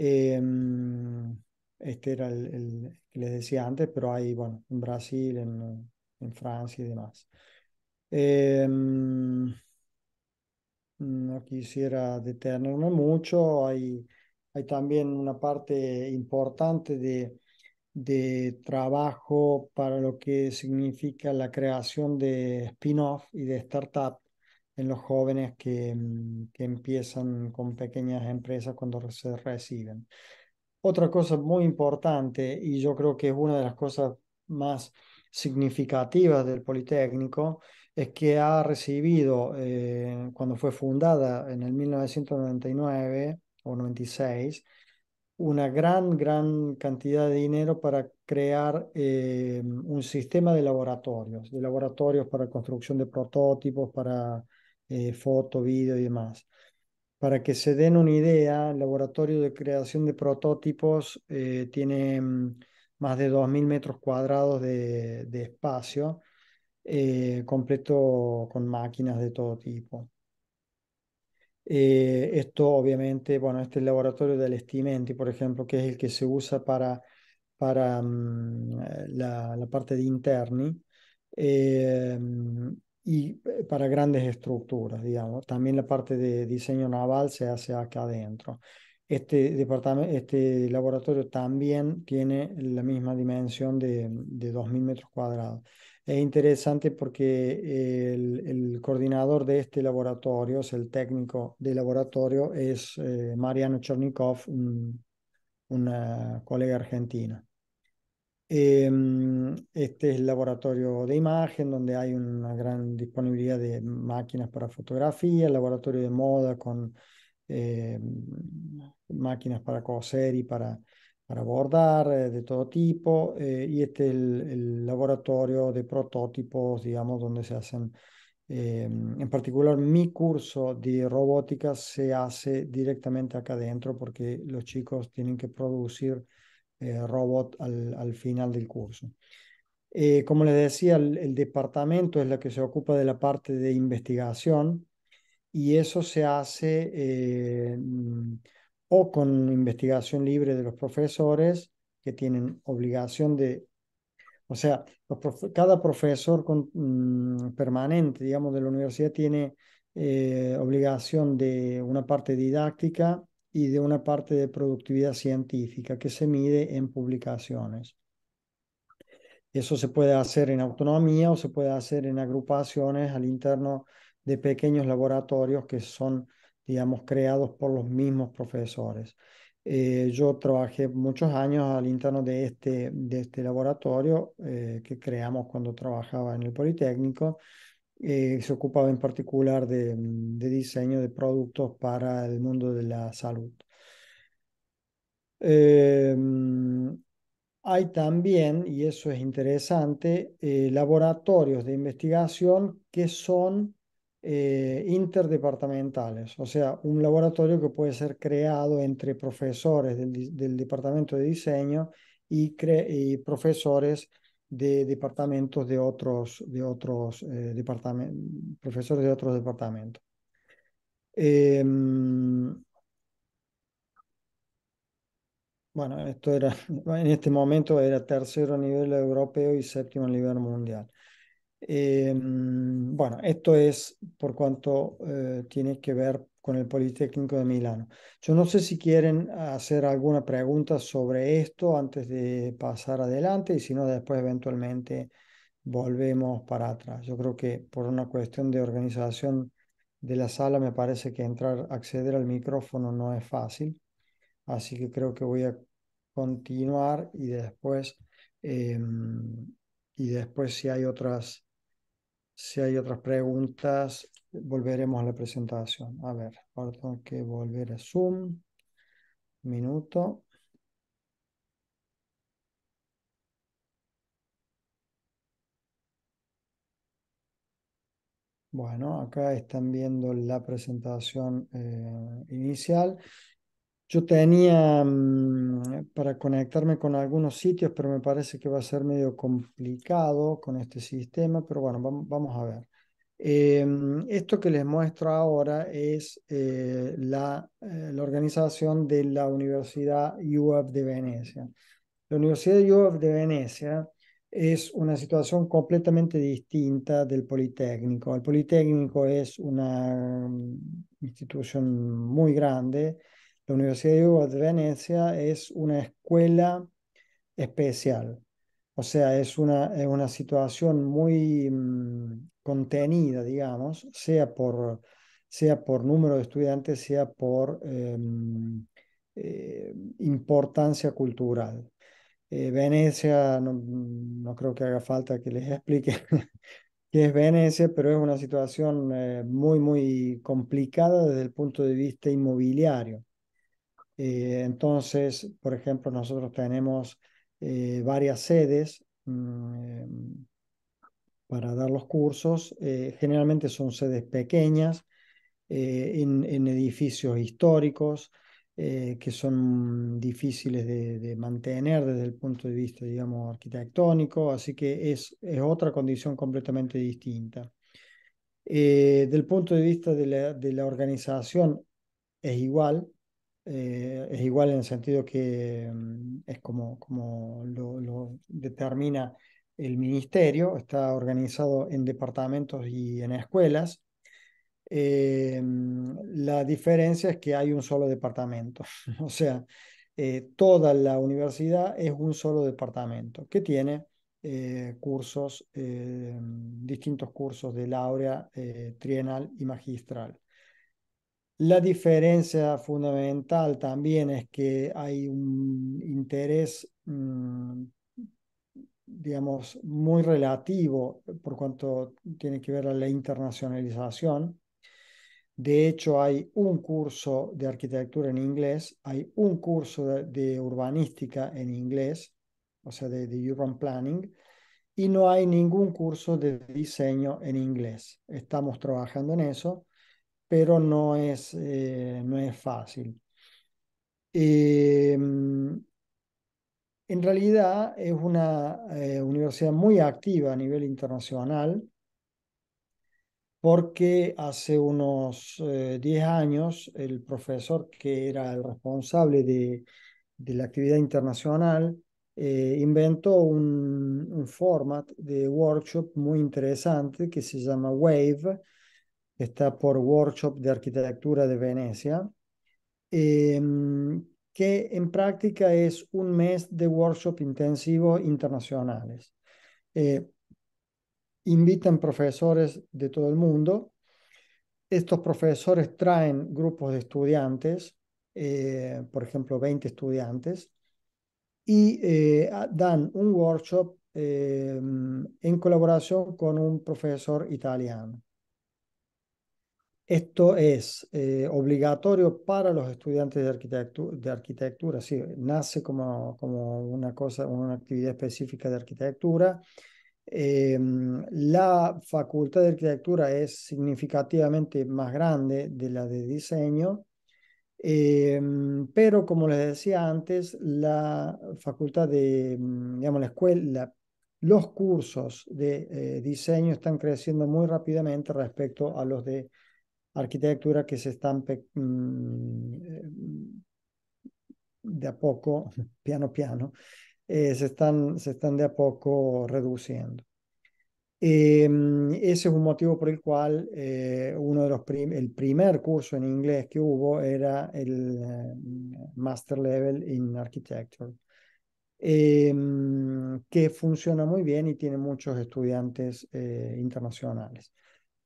Em, este era el, que les decía antes, pero hay, bueno, en Brasil, en, Francia y demás. Em, no quisiera detenerme mucho, hay, hay también una parte importante de, de trabajo para lo que significa la creación de spin-off y de startup en los jóvenes que, mm, que empiezan con pequeñas empresas cuando se reciben. Otra cosa muy importante, y yo creo que es una de las cosas más significativas del Politécnico, es que ha recibido, eh, cuando fue fundada en el 1999 o 96, una gran, gran cantidad de dinero para crear eh, un sistema de laboratorios, de laboratorios para construcción de prototipos, para eh, foto, video y demás. Para que se den una idea, el laboratorio de creación de prototipos eh, tiene mm, más de 2.000 metros cuadrados de, de espacio, eh, completo con máquinas de todo tipo. esto obviamente, bueno, este es el laboratorio del Estimenti, por ejemplo, que es el que se usa para, para mm, la, la, parte de interni. Eh, mm, y eh, para grandes estructuras, digamos. También la parte de diseño naval se hace acá adentro. Este, departamento, este laboratorio también tiene la misma dimensión de, de 2.000 metros cuadrados. Es interesante porque el, coordinador de este laboratorio, es el técnico de laboratorio, es eh, Mariano Chernikov, un, una colega argentina. Em, este es el laboratorio de imagen, donde hay una gran disponibilidad de máquinas para fotografía, el laboratorio de moda con eh, máquinas para coser y para, para bordar eh, de todo tipo. Eh, y este es el, laboratorio de prototipos, digamos, donde se hacen, em, en particular mi curso de robótica se hace directamente acá adentro porque los chicos tienen que producir eh, robot al, final del curso. Eh, como les decía, el, departamento es la que se ocupa de la parte de investigación y eso se hace eh, mm, o con investigación libre de los profesores que tienen obligación de, o sea, cada profesor con, mm, permanente, digamos, de la universidad tiene obligación de una parte didáctica y de una parte de productividad científica que se mide en publicaciones. Eso se puede hacer en autonomía o se puede hacer en agrupaciones al interno de pequeños laboratorios que son, digamos, creados por los mismos profesores. Eh, yo trabajé muchos años al interno de este, de este laboratorio eh, que creamos cuando trabajaba en el Politécnico eh, se ocupaba en particular mm, de, diseño de productos para el mundo de la salud. Eh, mm, hay también, y eso es interesante, eh, laboratorios de investigación que son interdepartamentales, o sea, un laboratorio que puede ser creado entre profesores del, departamento de diseño y profesores de departamentos de otros, de otros eh, departamentos, profesores de otros departamentos. Em, bueno, esto era, *laughs* en este momento era tercero a nivel europeo y séptimo a nivel mundial. Em, bueno, esto es por cuanto eh, tiene que ver con el Politécnico de Milano. Yo no sé si quieren hacer alguna pregunta sobre esto antes de pasar adelante y si no, después eventualmente volvemos para atrás. Yo creo que por una cuestión de organización de la sala me parece que entrar, acceder al micrófono no es fácil, así que creo que voy a continuar y después, em, y después si hay otras, si hay otras preguntas, volveremos a la presentación. A ver, ahora tengo que volver a Zoom. Minuto. Bueno, acá están viendo la presentación eh, inicial. Yo tenía mm, para conectarme con algunos sitios, pero me parece que va a ser medio complicado con este sistema, pero bueno, vamos a ver. Em, esto que les muestro ahora es eh, la, eh, la, organización de la Universidad de Venecia. La Universidad UF de Venecia es una situación completamente distinta del Politécnico. El Politécnico es una mm, institución muy grande. La Universidad UF de Venecia es una escuela especial. O sea, es una, es una situación muy mm, contenida, digamos, sea por, sea por número de estudiantes, sea por em, eh, importancia cultural. Eh, Venecia, no, creo que haga falta que les explique *laughs* qué es Venecia, pero es una situación eh, muy, muy complicada desde el punto de vista inmobiliario. entonces, por ejemplo, nosotros tenemos varias sedes. Mm, em, para dar los cursos. Eh, generalmente son sedes pequeñas, eh, en, edificios históricos, eh, que son difíciles de, mantener desde el punto de vista, digamos, arquitectónico, así que es, es otra condición completamente distinta. del punto de vista de la, organización, es igual, es igual en el sentido que mm, es como, como lo determina el ministerio, está organizado en departamentos y en escuelas. Eh, la diferencia es que hay un solo departamento, *laughs* o sea, eh, toda la universidad es un solo departamento que tiene eh, cursos, distintos cursos de laurea trienal y magistral. La diferencia fundamental también es que hay un interés mm, digamos, muy relativo eh, por cuanto tiene que ver a la internacionalización. De hecho, hay un curso de arquitectura en inglés, hay un curso de, urbanística en inglés, o sea, de, urban planning, y no hay ningún curso de diseño en inglés. Estamos trabajando en eso, pero no es, eh, no es fácil. Em, en realidad es una eh, universidad muy activa a nivel internacional porque hace unos 10 eh, años el profesor que era el responsable de, la actividad internacional eh, inventó un, un, format de workshop muy interesante que se llama WAVE, está por Workshop de Arquitectura de Venecia, em, que en práctica es un mes de workshop intensivo internacionales. Eh, invitan profesores de todo el mundo. Estos profesores traen grupos de estudiantes, eh, por ejemplo, 20 estudiantes, y eh, dan un workshop en colaboración con un profesor italiano. Esto es eh, obligatorio para los estudiantes de, de arquitectura, sí, nace como, como, una cosa, una actividad específica de arquitectura. Em, la facultad de arquitectura es significativamente más grande de la de diseño, em, pero como les decía antes, la facultad de, mm, digamos, la escuela, los cursos de eh, diseño están creciendo muy rápidamente respecto a los de arquitectura que se están mm, eh, de a poco, *laughs* piano piano, eh, se, están, se están de a poco reduciendo. Em, ese es un motivo por el cual eh, uno de los el primer curso en inglés que hubo era el Master Level in Architecture, em, que funciona muy bien y tiene muchos estudiantes internacionales.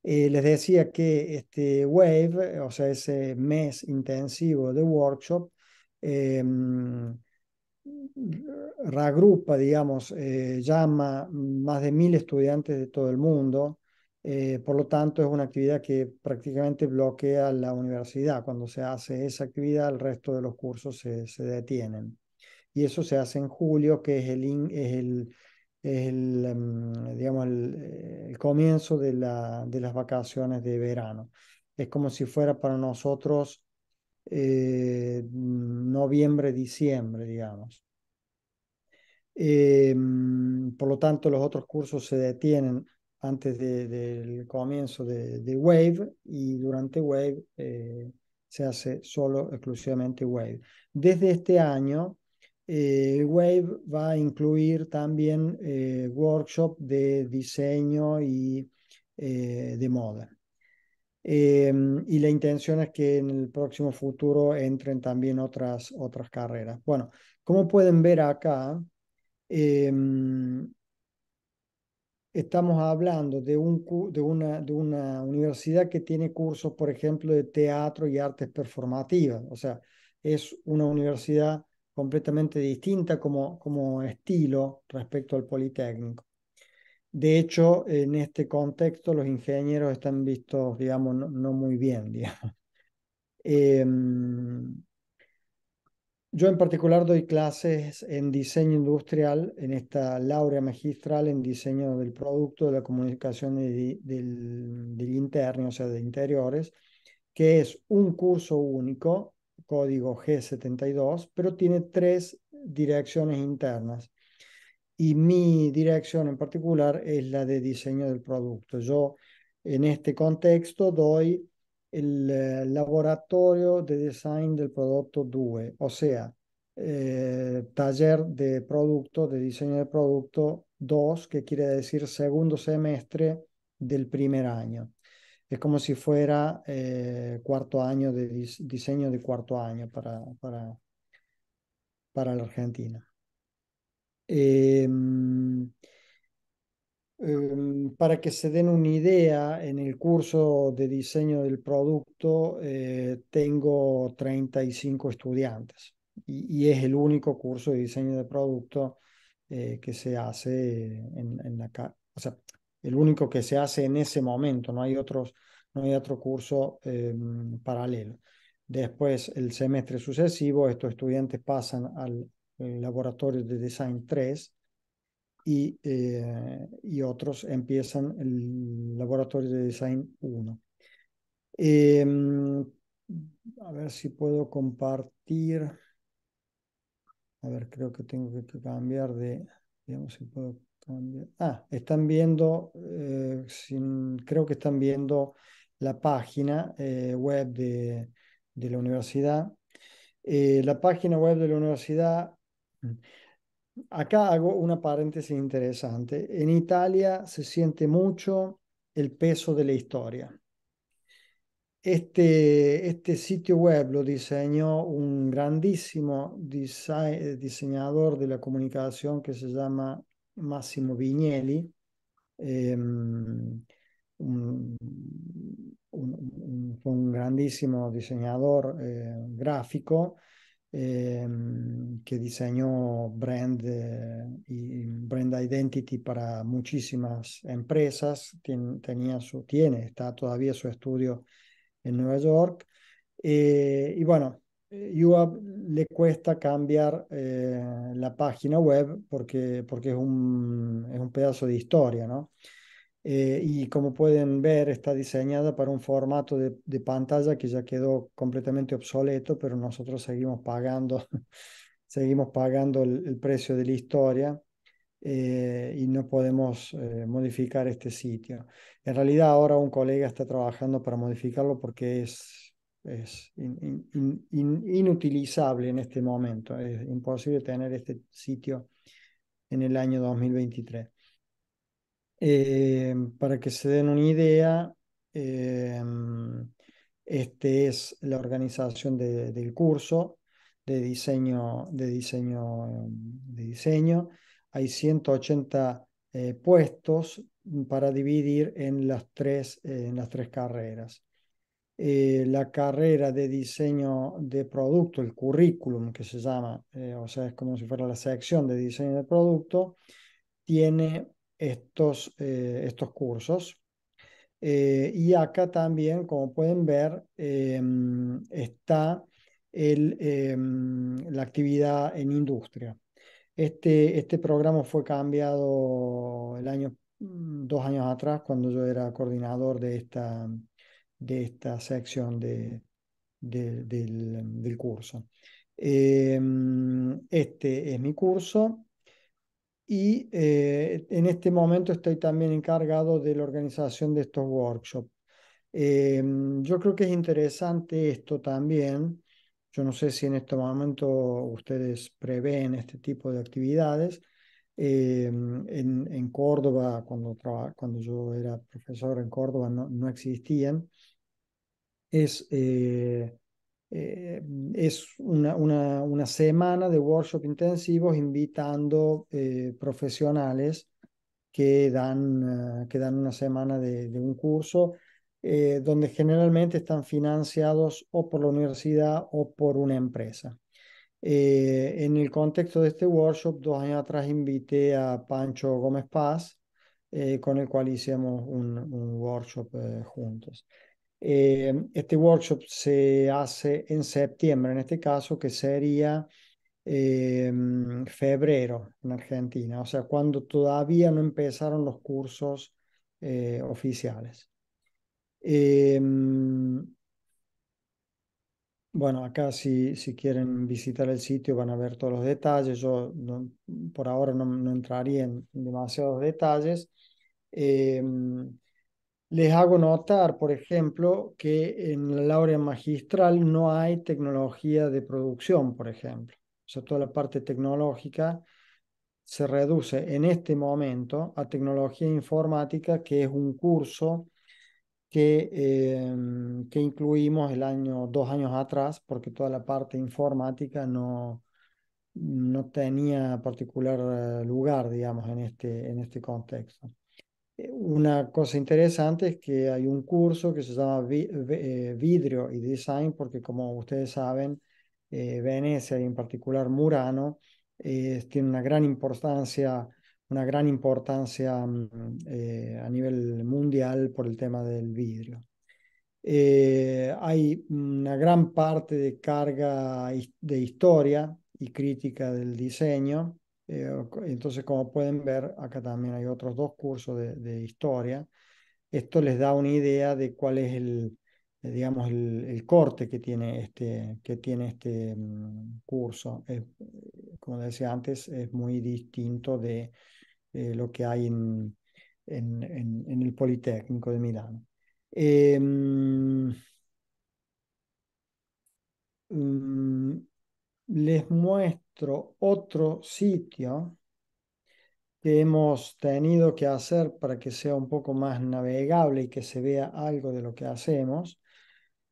Eh, les decía que este Wave, eh, o sea, ese mes intensivo de workshop, eh, reagrupa, digamos, eh, llama más de mil estudiantes de todo el mundo. por lo tanto, es una actividad que prácticamente bloquea la universidad. Cuando se hace esa actividad, el resto de los cursos se, se detienen. Y eso se hace en julio, que es el, es el el, em, digamos, el, comienzo de, la, de, las vacaciones de verano. Es como si fuera para nosotros eh, noviembre, diciembre, digamos. Em, por lo tanto, los otros cursos se detienen antes del comienzo de, Wave y durante Wave eh, se hace solo, exclusivamente Wave. Desde este año, eh, Wave va a incluir también eh, workshop de diseño y eh, de moda. Em, y la intención es que en el próximo futuro entren también otras, otras carreras. Bueno, como pueden ver acá, em, estamos hablando de, un, de, una, de una universidad que tiene cursos, por ejemplo, de teatro y artes performativas. O sea, es una universidad completamente distinta como, como estilo respecto al Politécnico. De hecho, en este contexto los ingenieros están vistos, digamos, no, muy bien, digamos. *laughs* Em, yo en particular doy clases en diseño industrial, en esta laurea magistral en diseño del producto, de la comunicación del, del interno, o sea, de interiores, que es un curso único código G72, pero tiene tres direcciones internas. Y mi dirección en particular es la de diseño del producto. Yo en este contexto doy el eh, laboratorio de design del producto 2, e, o sea, eh, taller de producto, de diseño del producto 2, que quiere decir segundo semestre del primer año es como si fuera eh, cuarto año de diseño de cuarto año para, para, para la Argentina. Em, em, para que se den una idea, en el curso de diseño del producto eh, tengo 35 estudiantes y, es el único curso de diseño de producto eh, que se hace en, en la... O sea, el único que se hace en ese momento, no hay, otros, no hay otro curso em, paralelo. Después, el semestre sucesivo, estos estudiantes pasan al eh, laboratorio de Design 3 y, eh, y otros empiezan el laboratorio de Design 1. Em, a ver si puedo compartir. A ver, creo que tengo que cambiar de, digamos, si puedo Ah, están viendo, eh, creo que están viendo la página eh, web de, la universidad. Eh, la página web de la universidad, mm, acá hago una paréntesis interesante. En Italia se siente mucho el peso de la historia. Este, este sitio web lo diseñó un grandísimo diseñador de la comunicación que se llama Massimo Vignelli, ehm, un, grandísimo diseñador eh, gráfico que ehm, diseñó brand eh, brand identity para muchísimas empresas. tenía su, tiene, está todavía su estudio en Nueva York. Eh, y bueno, eh, UAB le cuesta cambiar eh, la página web porque, porque es, un, es un pedazo de historia, ¿no? Eh, y como pueden ver, está diseñada para un formato de, de, pantalla que ya quedó completamente obsoleto, pero nosotros seguimos pagando, *laughs* seguimos pagando el, precio de la historia y no podemos modificar este sitio. En realidad ahora un colega está trabajando para modificarlo porque es es inutilizable en este momento. Es imposible tener este sitio en el año 2023. Eh, para que se den una idea, eh, esta es la organización del curso de diseño, de diseño, de diseño. Hay 180 eh, puestos para dividir en las en las tres carreras. Eh, la carrera de diseño de producto, el currículum que se llama, eh, o sea, es como si fuera la sección de diseño de producto, tiene estos, eh, estos cursos. y acá también, como pueden ver, em, está el, em, la actividad en industria. Este, este programa fue cambiado el año, mm, dos años atrás, cuando yo era coordinador de esta, de esta sección del, curso. Em, este es mi curso y eh, en este momento estoy también encargado de la organización de estos workshops. Em, yo creo que es interesante esto también. Yo no sé si en este momento ustedes prevén este tipo de actividades. Em, en, Córdoba, cuando, cuando yo era profesor en Córdoba, no existían es, eh, eh, es una, una, una, semana de workshop intensivos invitando eh, profesionales que dan, que una semana de, un curso, donde generalmente están financiados o por la universidad o por una empresa. en el contexto de este workshop, dos años atrás invité a Pancho Gómez Paz, con el cual hicimos un, un workshop juntos. Eh, este workshop se hace en septiembre, en este caso, que sería eh, febrero en Argentina, o sea, cuando todavía no empezaron los cursos eh, oficiales. Em, bueno, acá si, si, quieren visitar el sitio van a ver todos los detalles. Yo por ahora no, entraría en demasiados detalles. Eh, les hago notar, por ejemplo, que en la laurea magistral no hay tecnología de producción, por ejemplo. O sea, toda la parte tecnológica se reduce en este momento a tecnología informática, que es un curso que, em, que incluimos el año, dos años atrás, porque toda la parte informática no, no tenía particular eh, lugar, digamos, en este, en este contexto. Eh, una cosa interesante es que hay un curso que se llama eh, Vidrio y Design, porque como ustedes saben, Venecia eh, y en particular Murano tiene una gran importancia, una gran importancia mm, a nivel mundial por el tema del vidrio. hay una gran parte de carga de historia y crítica del diseño eh, entonces, como pueden ver, acá también hay otros dos cursos de, historia. Esto les da una idea de cuál es el, eh, digamos, el, corte que tiene este, que tiene este mm, curso. Eh, como decía antes, es muy distinto de lo que hay en, en, el Politécnico de Milán. Eh, les muestro otro sitio que hemos tenido que hacer para que sea un poco más navegable y que se vea algo de lo que hacemos,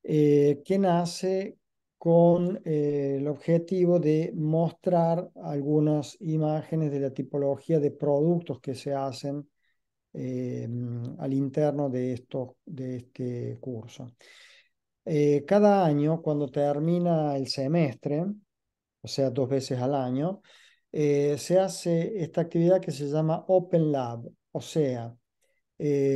eh, que nace con eh, el objetivo de mostrar algunas imágenes de la tipología de productos que se hacen eh, al interno de, de este curso. cada año, cuando termina el semestre, o sea, dos veces al año, eh, se hace esta actividad que se llama Open Lab, o sea,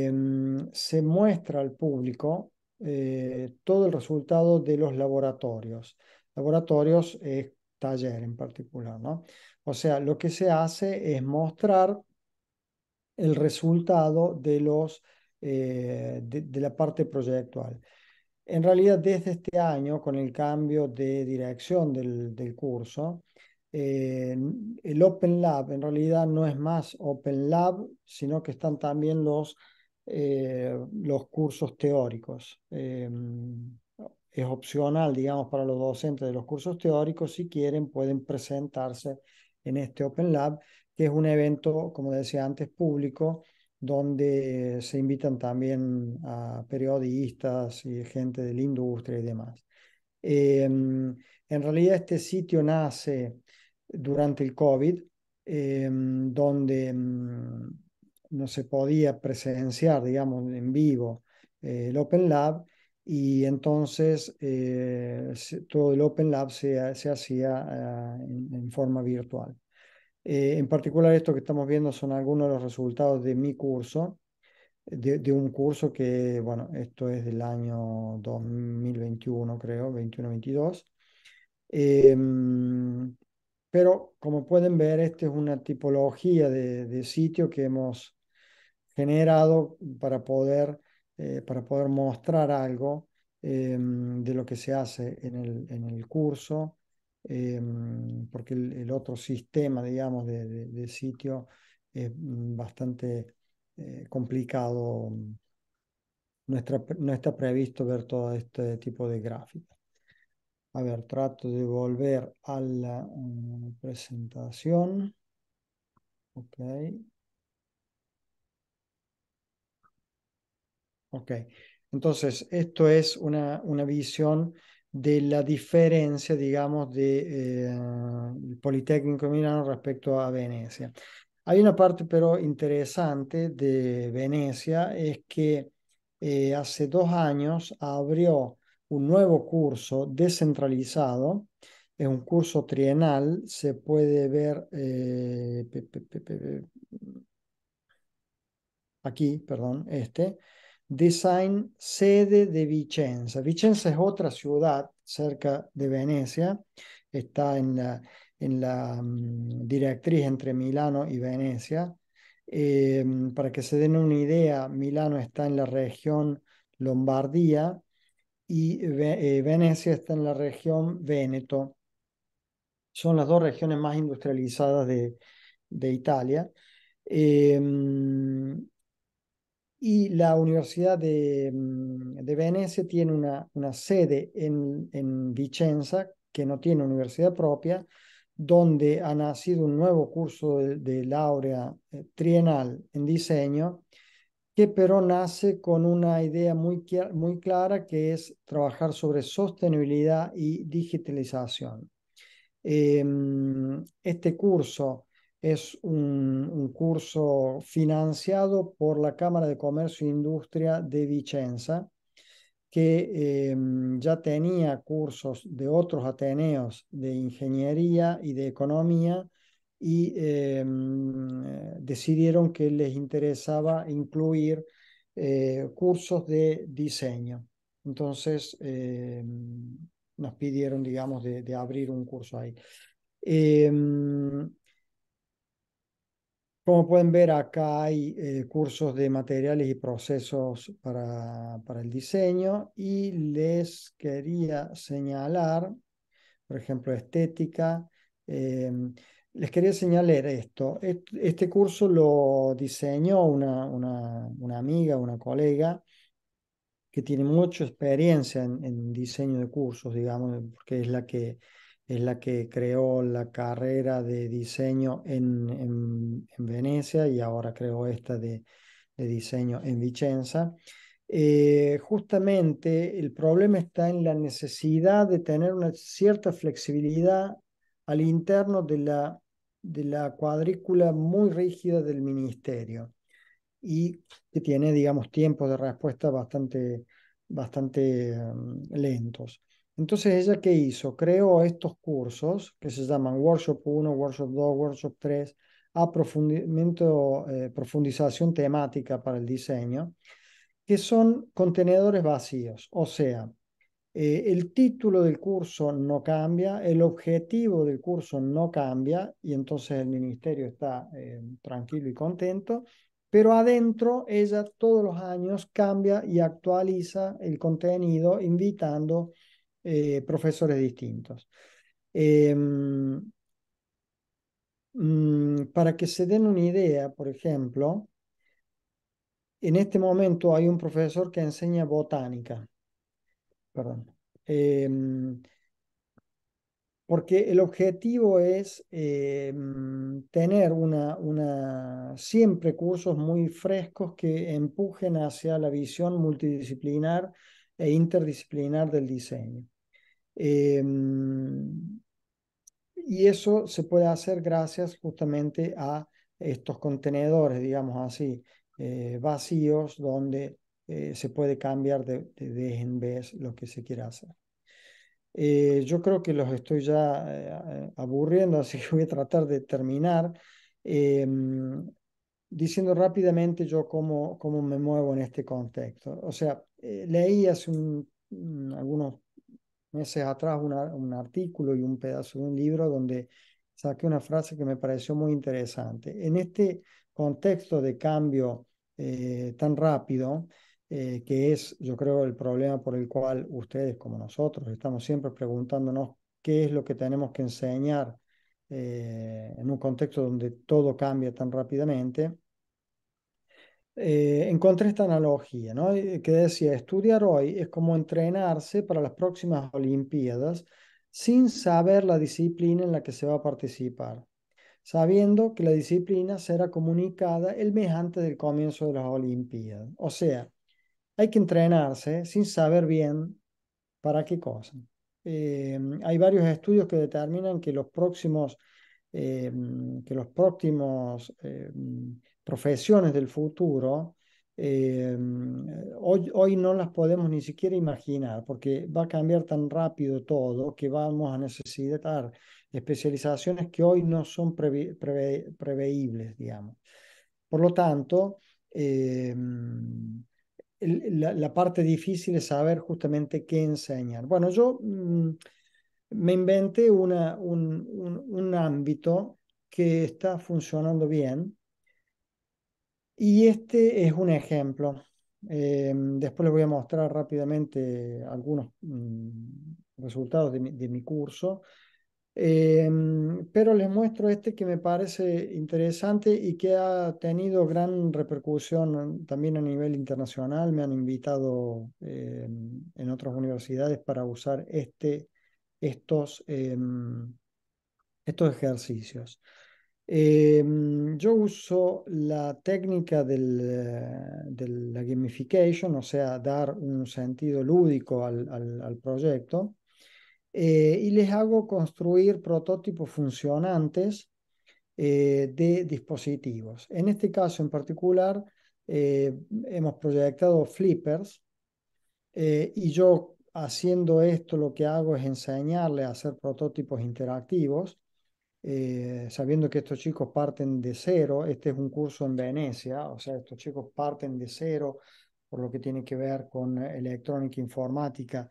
em, se muestra al público eh, todo el resultado de los laboratorios. Laboratorios es taller en particular, ¿no? O sea, lo que se hace es mostrar el resultado de, los, eh, de la parte proyectual. En realidad, desde este año, con el cambio de dirección del, curso, eh, el Open Lab en realidad no es más Open Lab, sino que están también los, eh, los cursos teóricos. Eh, es opcional, digamos, para los docentes de los cursos teóricos. Si quieren, pueden presentarse en este Open Lab, que es un evento, como decía antes, público donde se invitan también a periodistas y gente de la industria y demás. Em, en realidad este sitio nace durante el COVID, em, donde mm, no se podía presenciar, digamos, en vivo eh, el Open Lab y entonces eh, todo el Open Lab se, hacía ah, en forma virtual. Eh, en particular, esto que estamos viendo son algunos de los resultados de mi curso, de, un curso que, bueno, esto es del año 2021, creo, 21-22. Em, pero como pueden ver, esta es una tipología de, sitio que hemos generado para poder, eh, para poder mostrar algo em, de lo que se hace en el curso Em, porque el, otro sistema, digamos, de, sitio es mm, bastante eh, complicado. Mm, no está, no está previsto ver todo este tipo de gráficos A ver, trato de volver a la mm, presentación. Ok. Ok. Entonces, esto es una, una visión de la diferencia, digamos, de, eh, Politécnico Milano respecto a Venecia. Hay una parte, pero interesante de Venecia, es que eh, hace dos años abrió un nuevo curso descentralizado, es un curso trienal, se puede ver eh, aquí, perdón, este, Design sede de Vicenza. Vicenza es otra ciudad cerca de Venecia, está en la, en la mm, directriz entre Milano y Venecia. Em, para que se den una idea, Milano está en la región Lombardía y eh, Venecia está en la región Véneto. Son las dos regiones más industrializadas de, Italia. Em, y la Universidad de, mm, de Venecia tiene una, sede en, Vicenza, que no tiene universidad propia, donde ha nacido un nuevo curso de, laurea eh, trienal en diseño, que pero nace con una idea muy, muy clara que es trabajar sobre sostenibilidad y digitalización. Em, este curso es un, curso financiado por la Cámara de Comercio e Industria de Vicenza, que em, ya tenía cursos de otros Ateneos de ingeniería y de economía y em, decidieron que les interesaba incluir eh, cursos de diseño. Entonces em, nos pidieron, digamos, de, de abrir un curso ahí. Como pueden ver, acá hay eh, cursos de materiales y procesos para, para, el diseño y les quería señalar, por ejemplo, estética. Em, les quería señalar esto. Este curso lo diseñó una, una, una amiga, una colega que tiene mucha experiencia en, diseño de cursos, digamos, porque es la que es la que creó la carrera de diseño en, Venecia y ahora creó esta de, diseño en Vicenza. Eh, justamente el problema está en la necesidad de tener una cierta flexibilidad al interno de la, cuadrícula muy rígida del ministerio y que tiene, digamos, tiempos de respuesta bastante, bastante mm, lentos. Entonces, ¿ella qué hizo? Creó estos cursos que se llaman Workshop 1, Workshop 2, Workshop 3, aprofundimiento, eh, profundización temática para el diseño, que son contenedores vacíos. O sea, eh, el título del curso no cambia, el objetivo del curso no cambia, y entonces el ministerio está eh, tranquilo y contento, pero adentro ella todos los años cambia y actualiza el contenido, invitando eh, profesores distintos. Em, mm, para que se den una idea, por ejemplo, en este momento hay un profesor que enseña botánica. Perdón. Em, porque el objetivo es em, tener una, una, siempre cursos muy frescos que empujen hacia la visión multidisciplinar e interdisciplinar del diseño. Em, y eso se puede hacer gracias justamente a estos contenedores, digamos así, eh, vacíos donde eh, se puede cambiar de, vez en vez lo que se quiera hacer. Eh, yo creo que los estoy ya aburriendo, *laughs* así que voy a tratar de terminar. Em, diciendo rápidamente yo cómo, cómo, me muevo en este contexto. O sea, leí hace un, algunos meses atrás un artículo y un pedazo de un libro donde saqué una frase que me pareció muy interesante. En este contexto de cambio eh, tan rápido, eh, que es yo creo el problema por el cual ustedes como nosotros estamos siempre preguntándonos qué es lo que tenemos que enseñar eh, en un contexto donde todo cambia tan rápidamente, eh, encontré esta analogía, ¿no? Eh, que decía, estudiar hoy es como entrenarse para las próximas Olimpiadas sin saber la disciplina en la que se va a participar, sabiendo que la disciplina será comunicada el mes antes del comienzo de las Olimpiadas. O sea, hay que entrenarse sin saber bien para qué cosa. Eh, hay varios estudios que determinan que los próximos, que los próximos profesiones del futuro, em, hoy, no las podemos ni siquiera imaginar porque va a cambiar tan rápido todo que vamos a necesitar especializaciones que hoy no son preveibles preveíbles, digamos. Por lo tanto, em, la, parte difícil es saber justamente qué enseñar. Bueno, yo mm, me inventé una, un ámbito que está funcionando bien, y este es un ejemplo. Eh, después les voy a mostrar rápidamente algunos mm, resultados de mi, curso. Eh, pero les muestro este que me parece interesante y que ha tenido gran repercusión también a nivel internacional. Me han invitado eh, en otras universidades para usar este, estos, estos ejercicios. Eh, mm, yo uso la técnica de eh, la gamification, o sea, dar un sentido lúdico al, proyecto, eh, y les hago construir prototipos funcionantes de dispositivos. En este caso en particular, hemos proyectado flippers y yo haciendo esto lo que hago es enseñarles a hacer prototipos interactivos eh, sabiendo que estos chicos parten de cero, este es un curso en Venecia, o sea, estos chicos parten de cero por lo que tiene que ver con electrónica informática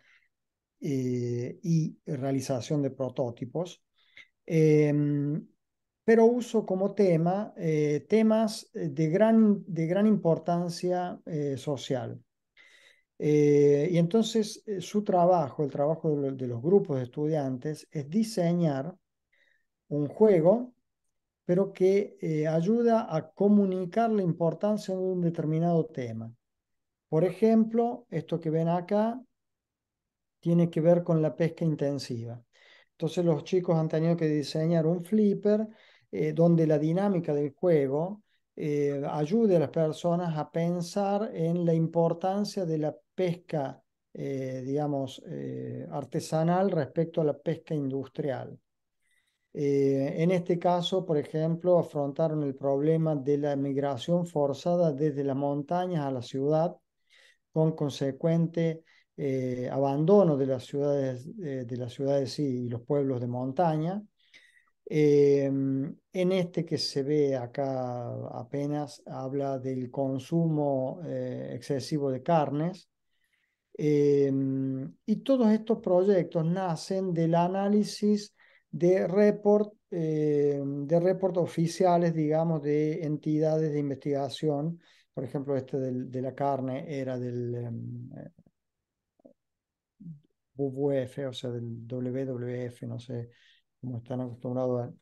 eh, y realización de prototipos. Em, pero uso como tema eh, temas de gran, de gran importancia social. y entonces su trabajo, el trabajo de, los grupos de estudiantes, es diseñar un juego, pero que eh, ayuda a comunicar la importancia de un determinado tema. Por ejemplo, esto que ven acá tiene que ver con la pesca intensiva. Entonces los chicos han tenido que diseñar un flipper eh, donde la dinámica del juego eh, ayude a las personas a pensar en la importancia de la pesca, digamos, artesanal respecto a la pesca industrial. Eh, en este caso, por ejemplo, afrontaron el problema de la migración forzada desde las montañas a la ciudad, con consecuente eh, abandono de las ciudades, eh, de las ciudades y los pueblos de montaña. Em, en este que se ve acá apenas habla del consumo excesivo de carnes. Em, y todos estos proyectos nacen del análisis de report, eh, de oficiales, digamos, de entidades de investigación. Por ejemplo, este de la carne era del em, eh, WWF, o sea, del WWF, no sé como están acostumbrados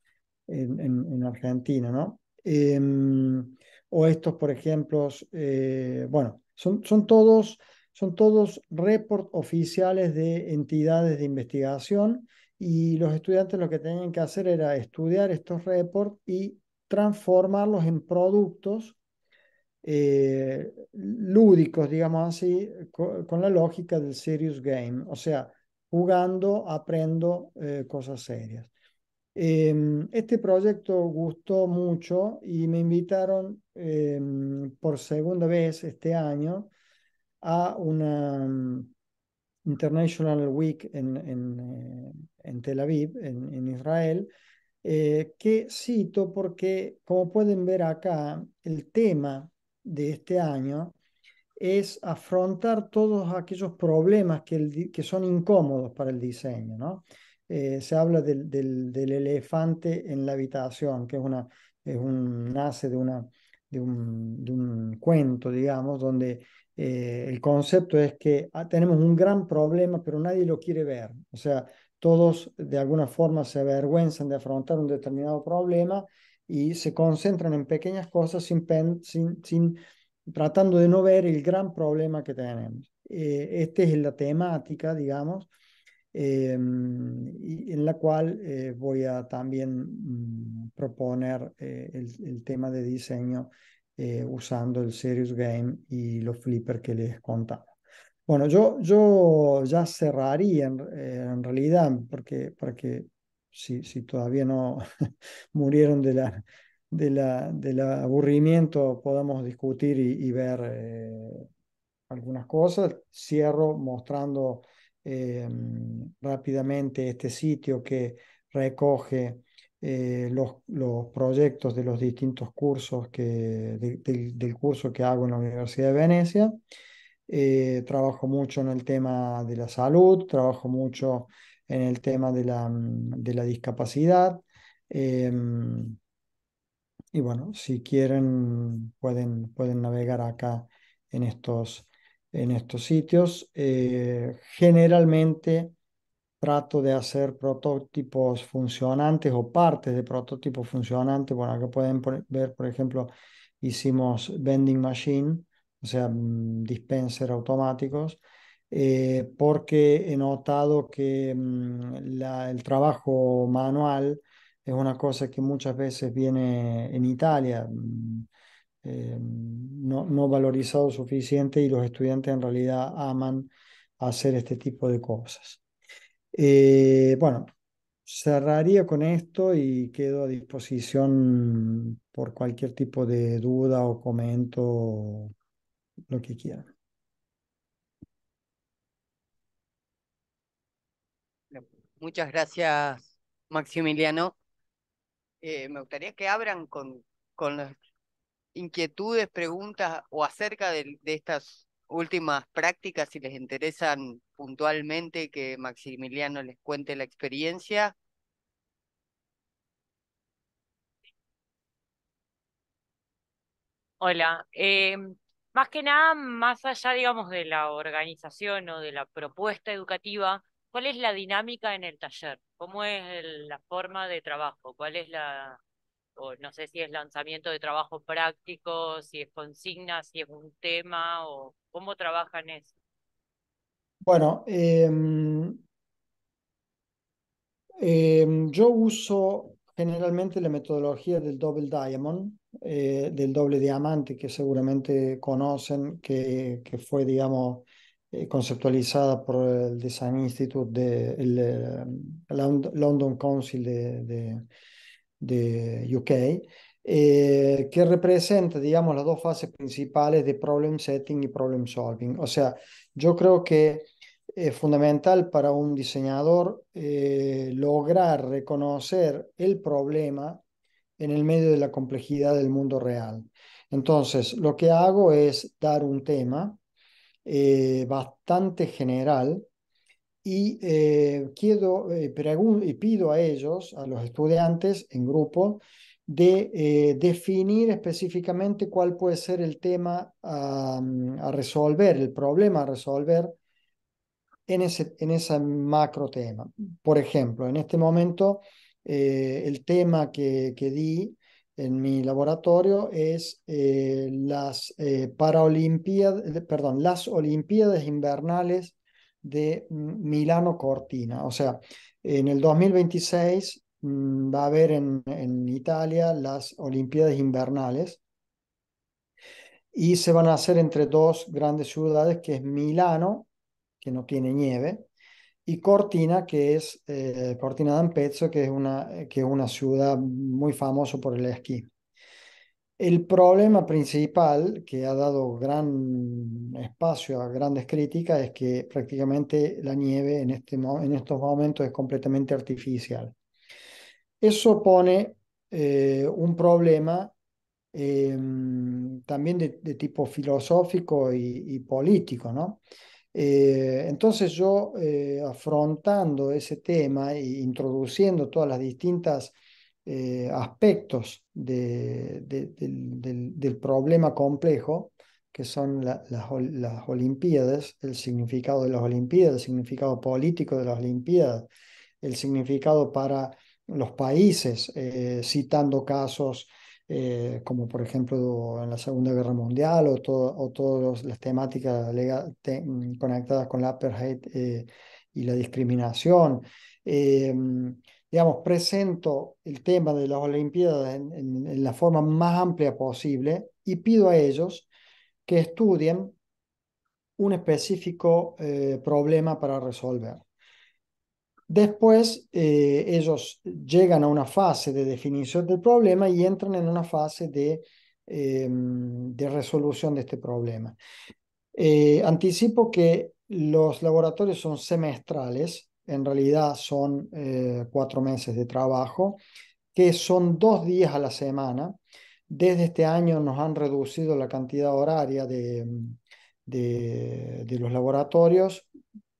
en, Argentina, ¿no? Em, o estos, por ejemplo, eh, bueno, son, son todos son todos report oficiales de entidades de investigación y los estudiantes lo que tenían que hacer era estudiar estos reports y transformarlos en productos eh, lúdicos, digamos así, con, la lógica del serious game, o sea, jugando aprendo eh, cosas serias. Em, este proyecto gustó mucho y me invitaron em, por segunda vez este año a una International Week en, en, eh, Tel Aviv, en, Israel, eh, que cito porque, como pueden ver acá, el tema de este año es afrontar todos aquellos problemas que, que son incómodos para el diseño. ¿no? Eh, se habla del, del, elefante en la habitación, que es una, es un, nace de, una, de, un, de un cuento, digamos, donde eh, el concepto es que ah, tenemos un gran problema, pero nadie lo quiere ver. O sea, todos de alguna forma se avergüenzan de afrontar un determinado problema y se concentran en pequeñas cosas sin, sin, tratando de no ver el gran problema que tenemos. Eh, esta es la temática, digamos, eh, en la cual voy a también mm, proponer el, tema de diseño eh, usando el Serious Game y los flippers que les contaba. Bueno, yo, yo ya cerraría en, eh, realidad, porque, porque si, si todavía no *laughs* murieron de la, de la, del aburrimiento podamos discutir y, ver eh, algunas cosas. Cierro mostrando mm, rápidamente este sitio que recoge eh, los, proyectos de los distintos cursos que, del curso que hago en la Universidad de Venecia. Eh, trabajo mucho en el tema de la salud, trabajo mucho en el tema de la, mm, discapacidad. Em, y bueno, si quieren, pueden, pueden navegar acá en estos, en estos sitios. Eh, generalmente trato de hacer prototipos funcionantes o partes de prototipos funcionantes. Bueno, acá pueden ver, por ejemplo, hicimos vending machine, o sea, mm, dispenser automáticos, eh, porque he notado que mm, el trabajo manual es una cosa que muchas veces viene en Italia. Mm, eh, no valorizado suficiente y los estudiantes en realidad aman hacer este tipo de cosas. Eh, bueno, cerraría con esto y quedo a disposición por cualquier tipo de duda o comento, lo que quieran. Muchas gracias, Maximiliano. Eh, me gustaría que abran con, con las inquietudes, preguntas o acerca de, de estas últimas prácticas, si les interesan puntualmente que Maximiliano les cuente la experiencia. Hola, em, más que nada, más allá, digamos, de la organización o de la propuesta educativa, ¿cuál es la dinámica en el taller? ¿Cómo es la forma de trabajo? ¿Cuál es la, o no sé si es lanzamiento de trabajo práctico, si es consigna, si es un tema, o ¿Cómo trabajan eso? Bueno, em, em, yo uso generalmente la metodología del Double Diamond, eh, del doble diamante, que seguramente conocen, que, que fue, digamos, eh, conceptualizada por el Design Institute de el, eh, London Council de, de UK. Eh, que representa, digamos, las dos fases principales de problem setting y problem solving. O sea, yo creo que es fundamental para un diseñador eh, lograr reconocer el problema en el medio de la complejidad del mundo real. Entonces, lo que hago es dar un tema eh, bastante general y, y pido a ellos, a los estudiantes en grupo, de eh, definir específicamente cuál puede ser el tema a resolver, el problema a resolver en ese, en ese macro tema. Por ejemplo, en este momento eh, el tema que, que, di en mi laboratorio es eh, las perdón, las olimpiadas invernales de mm, Milano Cortina. O sea, en el 2026 Mm, va a haber en, Italia las Olimpiadas Invernales y se van a hacer entre dos grandes ciudades, que es Milano, que no tiene nieve, y Cortina, que es eh, Cortina d'Ampezzo, que es, una, que es una ciudad muy famosa por el esquí. El problema principal que ha dado gran espacio a grandes críticas es que prácticamente la nieve en, este, en estos momentos es completamente artificial eso pone eh, un problema em, también de, tipo filosófico y, político, ¿no? Eh, entonces yo eh, afrontando ese tema e introduciendo todas las distintas aspectos del, problema complejo, que son las, las Olimpiadas, el significado de las Olimpiadas, el significado político de las Olimpiadas, el significado para los países, eh, citando casos eh, como por ejemplo en la Segunda Guerra Mundial o, todas las temáticas mm, conectadas con la apartheid eh, y la discriminación. Em, digamos, presento el tema de las Olimpiadas en, la forma más amplia posible y pido a ellos que estudien un específico problema para resolver. Después eh, ellos llegan a una fase de definición del problema y entran en una fase de, em, resolución de este problema. Eh, anticipo que los laboratorios son semestrales, en realidad son eh, cuatro meses de trabajo, que son dos días a la semana. Desde este año nos han reducido la cantidad horaria de, los laboratorios.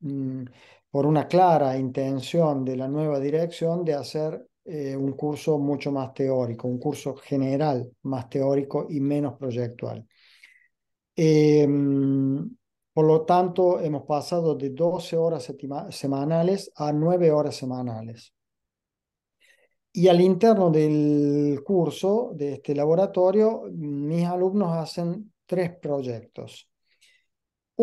Mm, por una clara intención de la nueva dirección de hacer eh, un curso mucho más teórico, un curso general más teórico y menos proyectual. Em, por lo tanto, hemos pasado de 12 horas semanales a 9 horas semanales. Y al interno del curso, de este laboratorio, mis alumnos hacen tres proyectos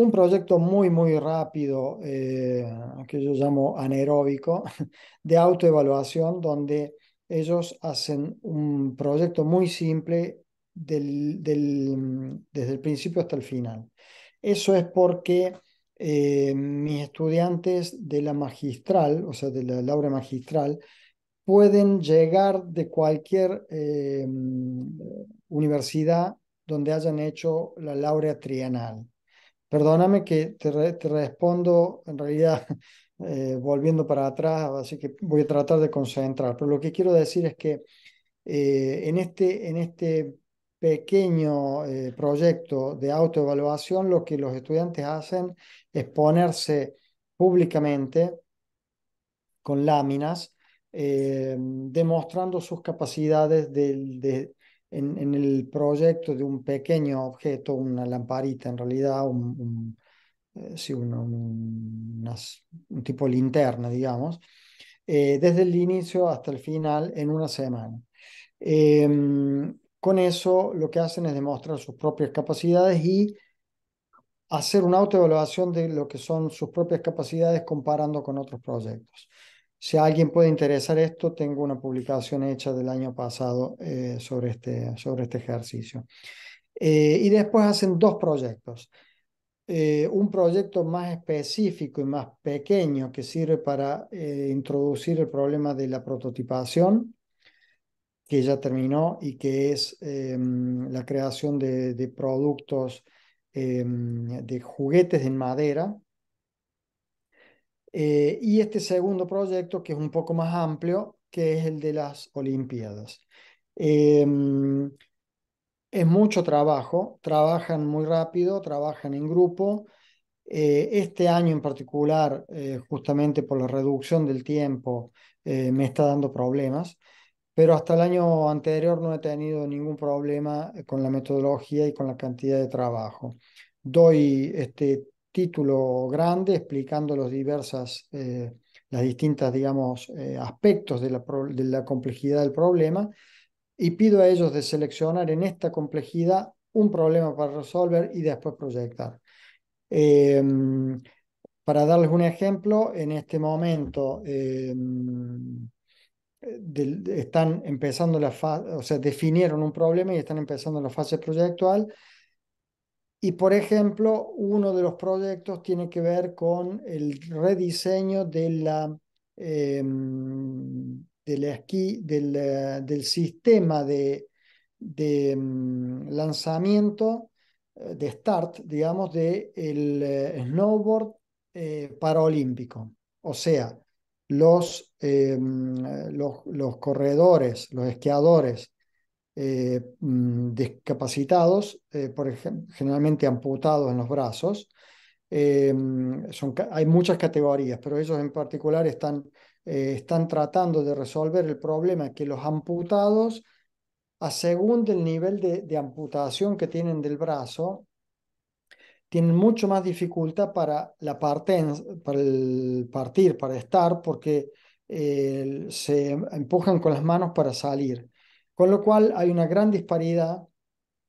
un proyecto muy, muy rápido, eh, que yo llamo anaeróbico, *laughs* de autoevaluación, donde ellos hacen un proyecto muy simple desde el principio hasta el final. Eso es porque eh, mis estudiantes de la magistral, o sea, de la laurea magistral, pueden llegar de cualquier eh, universidad donde hayan hecho la laurea trienal. Perdóname que te, respondo en realidad *laughs* eh, volviendo para atrás, así que voy a tratar de concentrar, pero lo que quiero decir es que eh, en, este, en este pequeño eh, proyecto de autoevaluación, lo que los estudiantes hacen es ponerse públicamente con láminas, demostrando sus capacidades de, en, el proyecto de un pequeño objeto, una lamparita en realidad, un, un, eh, tipo de linterna, digamos, eh, desde el inicio hasta el final en una semana. Em, con eso lo que hacen es demostrar sus propias capacidades y hacer una autoevaluación de lo que son sus propias capacidades comparando con otros proyectos. Si a alguien puede interesar esto, tengo una publicación hecha del año pasado eh, sobre, este, sobre este ejercicio. Eh, y después hacen dos proyectos. Eh, un proyecto más específico y más pequeño que sirve para introducir el problema de la prototipación, que ya terminó y que es em, la creación de productos em, de juguetes en madera, eh, y este segundo proyecto, que es un poco más amplio, que es el de las Olimpiadas. Em, es mucho trabajo, trabajan muy rápido, trabajan en grupo. Eh, este año en particular, eh, justamente por la reducción del tiempo, me está dando problemas, pero hasta el año anterior no he tenido ningún problema con la metodología y con la cantidad de trabajo. Doy este, título grande explicando los diversas, eh, las distintas, digamos, eh, aspectos de la, complejidad del problema y pido a ellos de seleccionar en esta complejidad un problema para resolver y después proyectar. Em, para darles un ejemplo, en este momento em, están empezando la fase, o sea, definieron un problema y están empezando la fase proyectual y por ejemplo, uno de los proyectos tiene que ver con el rediseño de em, del, sistema de, em, lanzamiento, eh, de start, digamos, del eh, snowboard eh, paraolímpico. O sea, em, los, los corredores, los esquiadores eh, mm, discapacitados, eh, por ejemplo, generalmente amputados en los brazos. Eh, mm, son, hay muchas categorías, pero ellos en particular están, eh, están tratando de resolver el problema que los amputados, a según el nivel de, amputación que tienen del brazo, tienen mucho más dificultad para, la parte, para el partir, para estar, porque se empujan con las manos para salir. Con lo cual hay una gran disparidad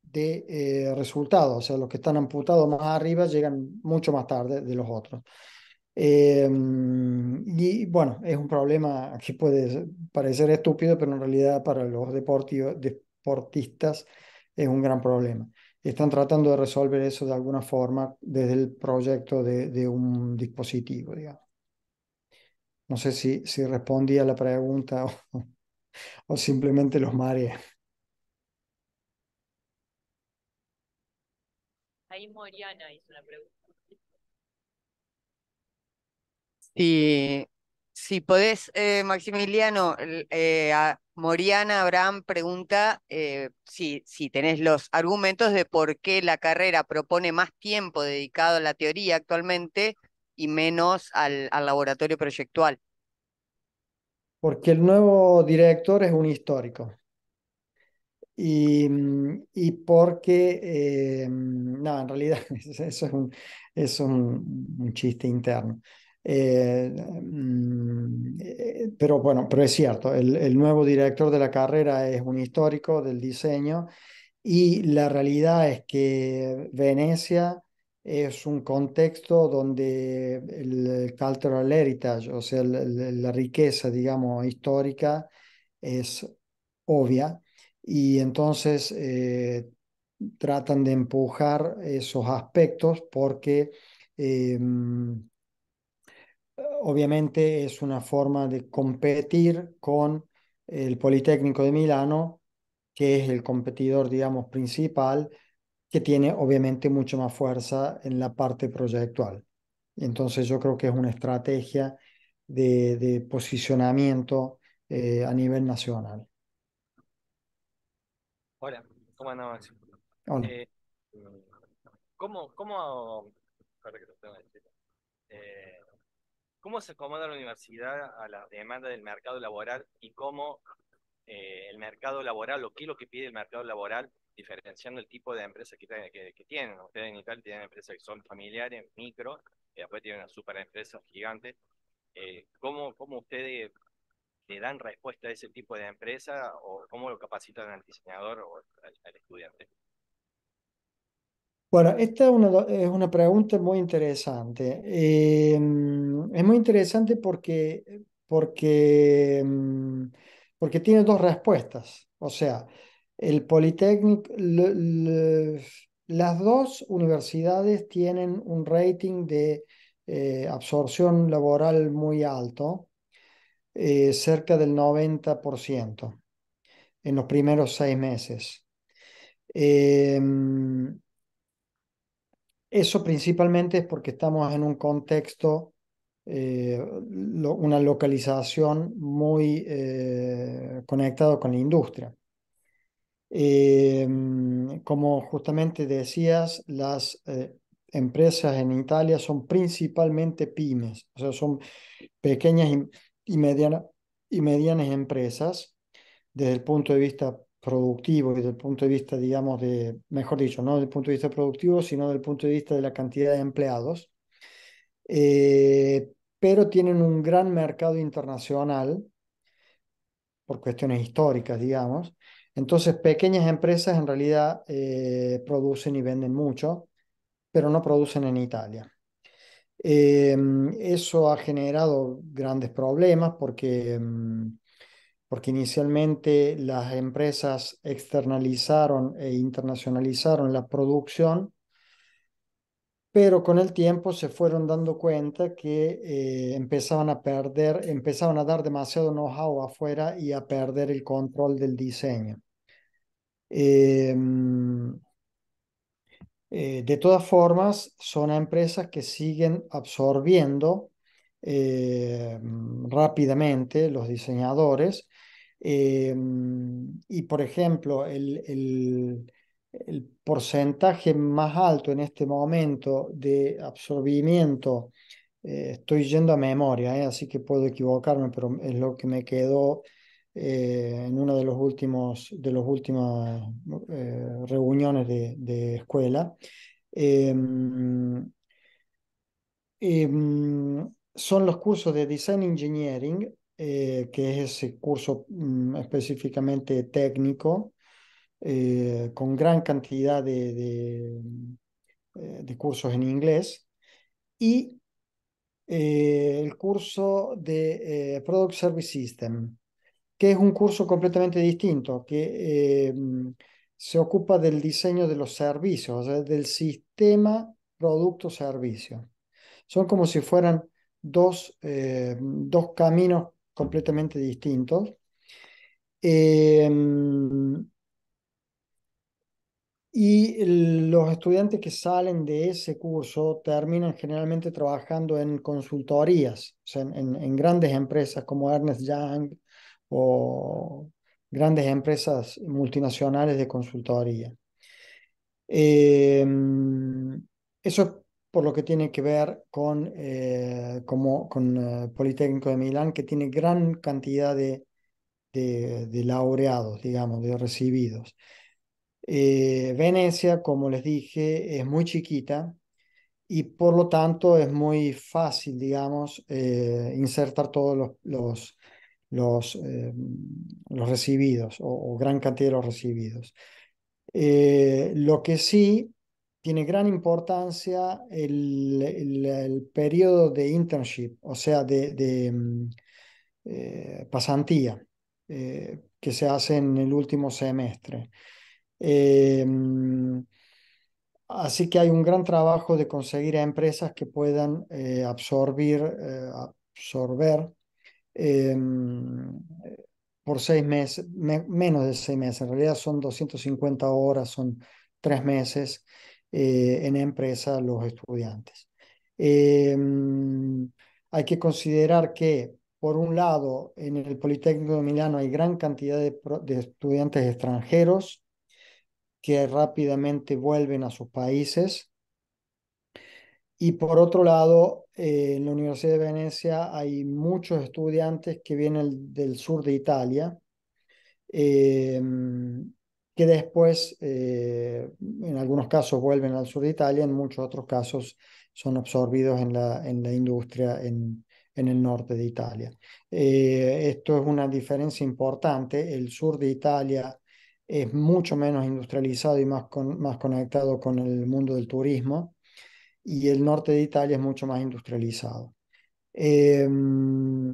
de eh, resultados, o sea, los que están amputados más arriba llegan mucho más tarde de los otros. Em, y bueno, es un problema que puede parecer estúpido, pero en realidad para los deportistas es un gran problema. Están tratando de resolver eso de alguna forma desde el proyecto de, un dispositivo, digamos. No sé si, si respondí a la pregunta o simplemente los mares Ahí Moriana hizo una pregunta. si podés, eh, Maximiliano, eh, Moriana Abraham pregunta eh, si, si tenés los argumentos de por qué la carrera propone más tiempo dedicado a la teoría actualmente y menos al, al laboratorio proyectual porque el nuevo director es un histórico. Y, y porque, eh, no, en realidad *laughs* eso es un, es un, chiste interno. Eh, mm, pero bueno, pero es cierto, el, nuevo director de la carrera es un histórico del diseño y la realidad es que Venecia es un contexto donde el cultural heritage, o sea, la, riqueza, digamos, histórica es obvia y entonces eh, tratan de empujar esos aspectos porque eh, obviamente es una forma de competir con el Politécnico de Milano, que es el competidor, digamos, principal que tiene obviamente mucho más fuerza en la parte proyectual. Entonces yo creo que es una estrategia de, posicionamiento eh, a nivel nacional. Hola, ¿cómo andamos, eh, eh, ¿cómo, se acomoda la universidad a la demanda del mercado laboral y cómo el mercado laboral, o qué es lo que pide el mercado laboral diferenciando el tipo de empresa que, tienen. Ustedes en Italia tienen empresas que son familiares, micro, y después tienen una super empresas gigantes. Eh, ¿cómo, ustedes le dan respuesta a ese tipo de empresa o cómo lo capacitan al diseñador o al, estudiante? Bueno, esta es una, pregunta muy interesante. Eh, es muy interesante porque, porque, mm, porque tiene dos respuestas. O sea, el Politécnico, las dos universidades tienen un rating de eh, absorción laboral muy alto, eh, cerca del 90% en los primeros seis meses. Em, eso principalmente es porque estamos en un contexto, eh, una localización muy conectada con la industria. Eh, como justamente decías, las eh, empresas en Italia son principalmente pymes, o sea, son pequeñas y, medianas empresas desde el punto de vista productivo, y desde el punto de vista, digamos, de, mejor dicho, no desde el punto de vista productivo, sino desde el punto de vista de la cantidad de empleados, eh, pero tienen un gran mercado internacional por cuestiones históricas, digamos, entonces, pequeñas empresas en realidad eh, producen y venden mucho, pero no producen en Italia. Eh, eso ha generado grandes problemas porque, mm, porque inicialmente las empresas externalizaron e internacionalizaron la producción pero con el tiempo se fueron dando cuenta que eh, empezaban a perder, empezaban a dar demasiado know-how afuera y a perder el control del diseño. Em, eh, de todas formas, son empresas que siguen absorbiendo em, rápidamente los diseñadores em, y, por ejemplo, el el porcentaje más alto en este momento de absorbimiento, eh, estoy yendo a memoria, eh, así que puedo equivocarme, pero es lo que me quedó eh, en una de los últimos de las últimas reuniones de, escuela. Em, em, son los cursos de Design Engineering, que es ese curso mm, específicamente técnico eh, con gran cantidad eh, de, cursos en inglés y eh, el curso de Product Service System, que es un curso completamente distinto, que se ocupa del diseño de los servicios, o sea, del sistema producto-servicio. Son como si fueran dos, dos caminos completamente distintos. Y los estudiantes que salen de ese curso terminan generalmente trabajando en consultorías, en, grandes empresas como Ernest Young o grandes empresas multinacionales de consultoría. Em, eso es por lo que tiene que ver con, eh, eh, Politécnico de Milán, que tiene gran cantidad de laureados, digamos, de recibidos. Eh, Venecia, como les dije, es muy chiquita y por lo tanto es muy fácil, digamos, eh, insertar todos los, los, los, eh, recibidos o, gran cantidad de los recibidos. lo que sí tiene gran importancia el, el, periodo de internship, o sea, de, de mm, pasantía, que se hace en el último semestre. Em, así que hay un gran trabajo de conseguir a empresas que puedan eh, absorbir, eh, absorber em, por seis meses, menos de seis meses, en realidad son 250 horas, son tres meses eh, en empresa los estudiantes. Em, hay que considerar que por un lado, en el Politécnico de Milano hay gran cantidad de, estudiantes extranjeros que rápidamente vuelven a sus países. Y por otro lado, eh, en la Universidad de Venecia hay muchos estudiantes que vienen del sur de Italia, em, que después, eh, en algunos casos, vuelven al sur de Italia, en muchos otros casos son absorbidos en la, en la industria en, en el norte de Italia. Eh, esto es una diferencia importante. El sur de Italia es mucho menos industrializado y más, más conectado con el mundo del turismo, y el norte de Italia es mucho más industrializado. Em,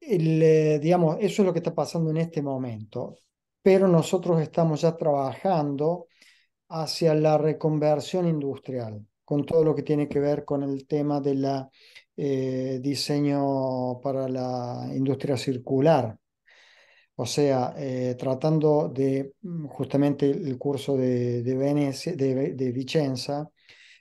eh, digamos, eso es lo que está pasando en este momento, pero nosotros estamos ya trabajando hacia la reconversión industrial, con todo lo que tiene que ver con el tema del eh, diseño para la industria circular. O sea, eh, tratando de mm, justamente el curso de, de, de, Vicenza,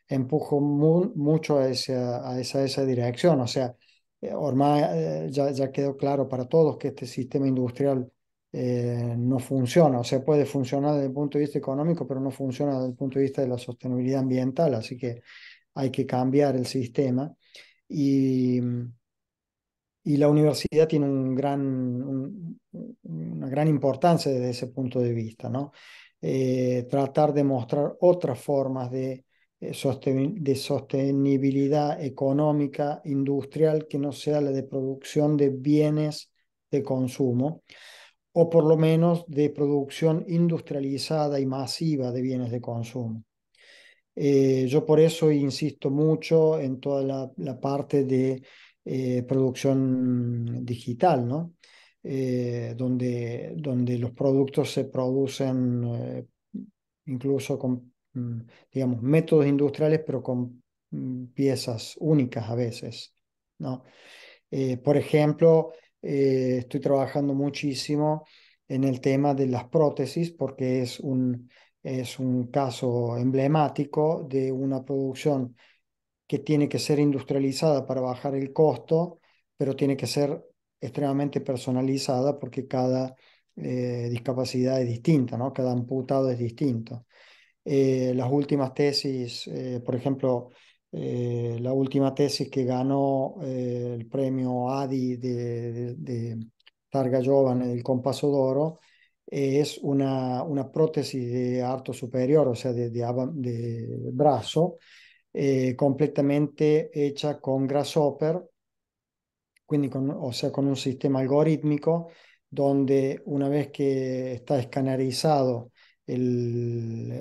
empujó mucho a esa, a esa, esa, dirección. O sea, eh, Ormai eh, ya, ya, quedó claro para todos que este sistema industrial no funciona. O sea, puede funcionar desde el punto de vista económico, pero no funciona desde el punto de vista de la sostenibilidad ambiental. Así que hay que cambiar el sistema. Y mm, y la universidad tiene un gran, una gran importancia desde ese punto de vista, ¿no? Eh, tratar de mostrar otras formas de, eh, de sostenibilidad económica, industrial, que no sea la de producción de bienes de consumo, o por lo menos de producción industrializada y masiva de bienes de consumo. Eh, yo por eso insisto mucho en toda la parte de eh, producción digital, ¿no? Eh, donde, donde los productos se producen eh, incluso con, mm, digamos, métodos industriales, pero con mm, piezas únicas a veces, por ejemplo, estoy trabajando muchísimo en el tema de las prótesis porque es un, es un caso emblemático de una producción que tiene que ser industrializada para bajar el costo, pero tiene que ser extremadamente personalizada porque cada eh, discapacidad es distinta, ¿no? cada amputado es distinto. Eh, las últimas tesis, eh, por ejemplo, la última tesis que ganó el premio ADI de, de, Targa Jovan, el Compasso d'Oro es una, una, prótesis de arto superior, o sea, de, de brazo, eh, completamente hecha con Grasshopper, o sea, con un sistema algorítmico donde una vez que está escanarizado el,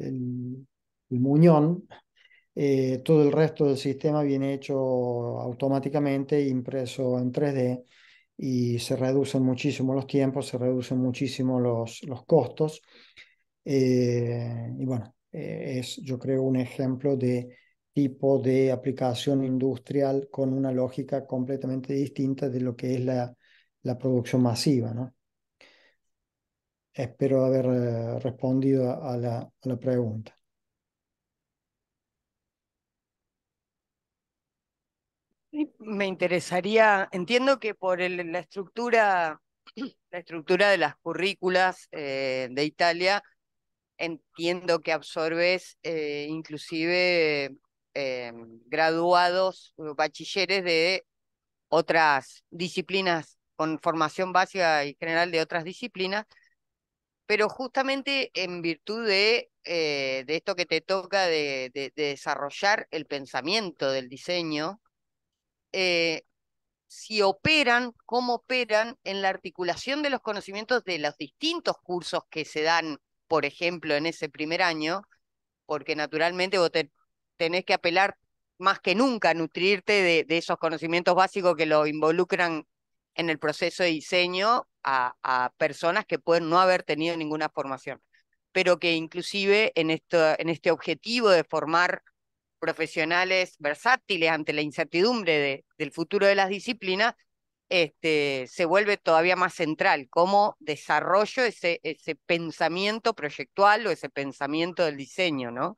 el, muñón, eh, todo el resto del sistema viene hecho automáticamente, impreso en 3D y se reducen muchísimo los tiempos, se reducen muchísimo los, costos. Eh, y bueno, eh, es, yo creo, un ejemplo de tipo de aplicación industrial con una lógica completamente distinta de lo que es la, la producción masiva. ¿no? Espero haber eh, respondido a la, a la pregunta. Me interesaría, entiendo que por la estructura, *clears throat* la estructura de las currículas eh, de Italia entiendo que absorbes eh, inclusive eh, graduados, eh, bachilleres de otras disciplinas, con formación básica y general de otras disciplinas, pero justamente en virtud de, esto que te toca de, desarrollar el pensamiento del diseño, si operan, cómo operan en la articulación de los conocimientos de los distintos cursos que se dan por ejemplo, en ese primer año, porque naturalmente vos tenés que apelar más que nunca a nutrirte de, esos conocimientos básicos que lo involucran en el proceso de diseño a, personas que pueden no haber tenido ninguna formación, pero que inclusive en, esto, en este objetivo de formar profesionales versátiles ante la incertidumbre del futuro de las disciplinas, este, se vuelve todavía más central, cómo desarrollo ese, ese pensamiento proyectual o ese pensamiento del diseño, ¿no?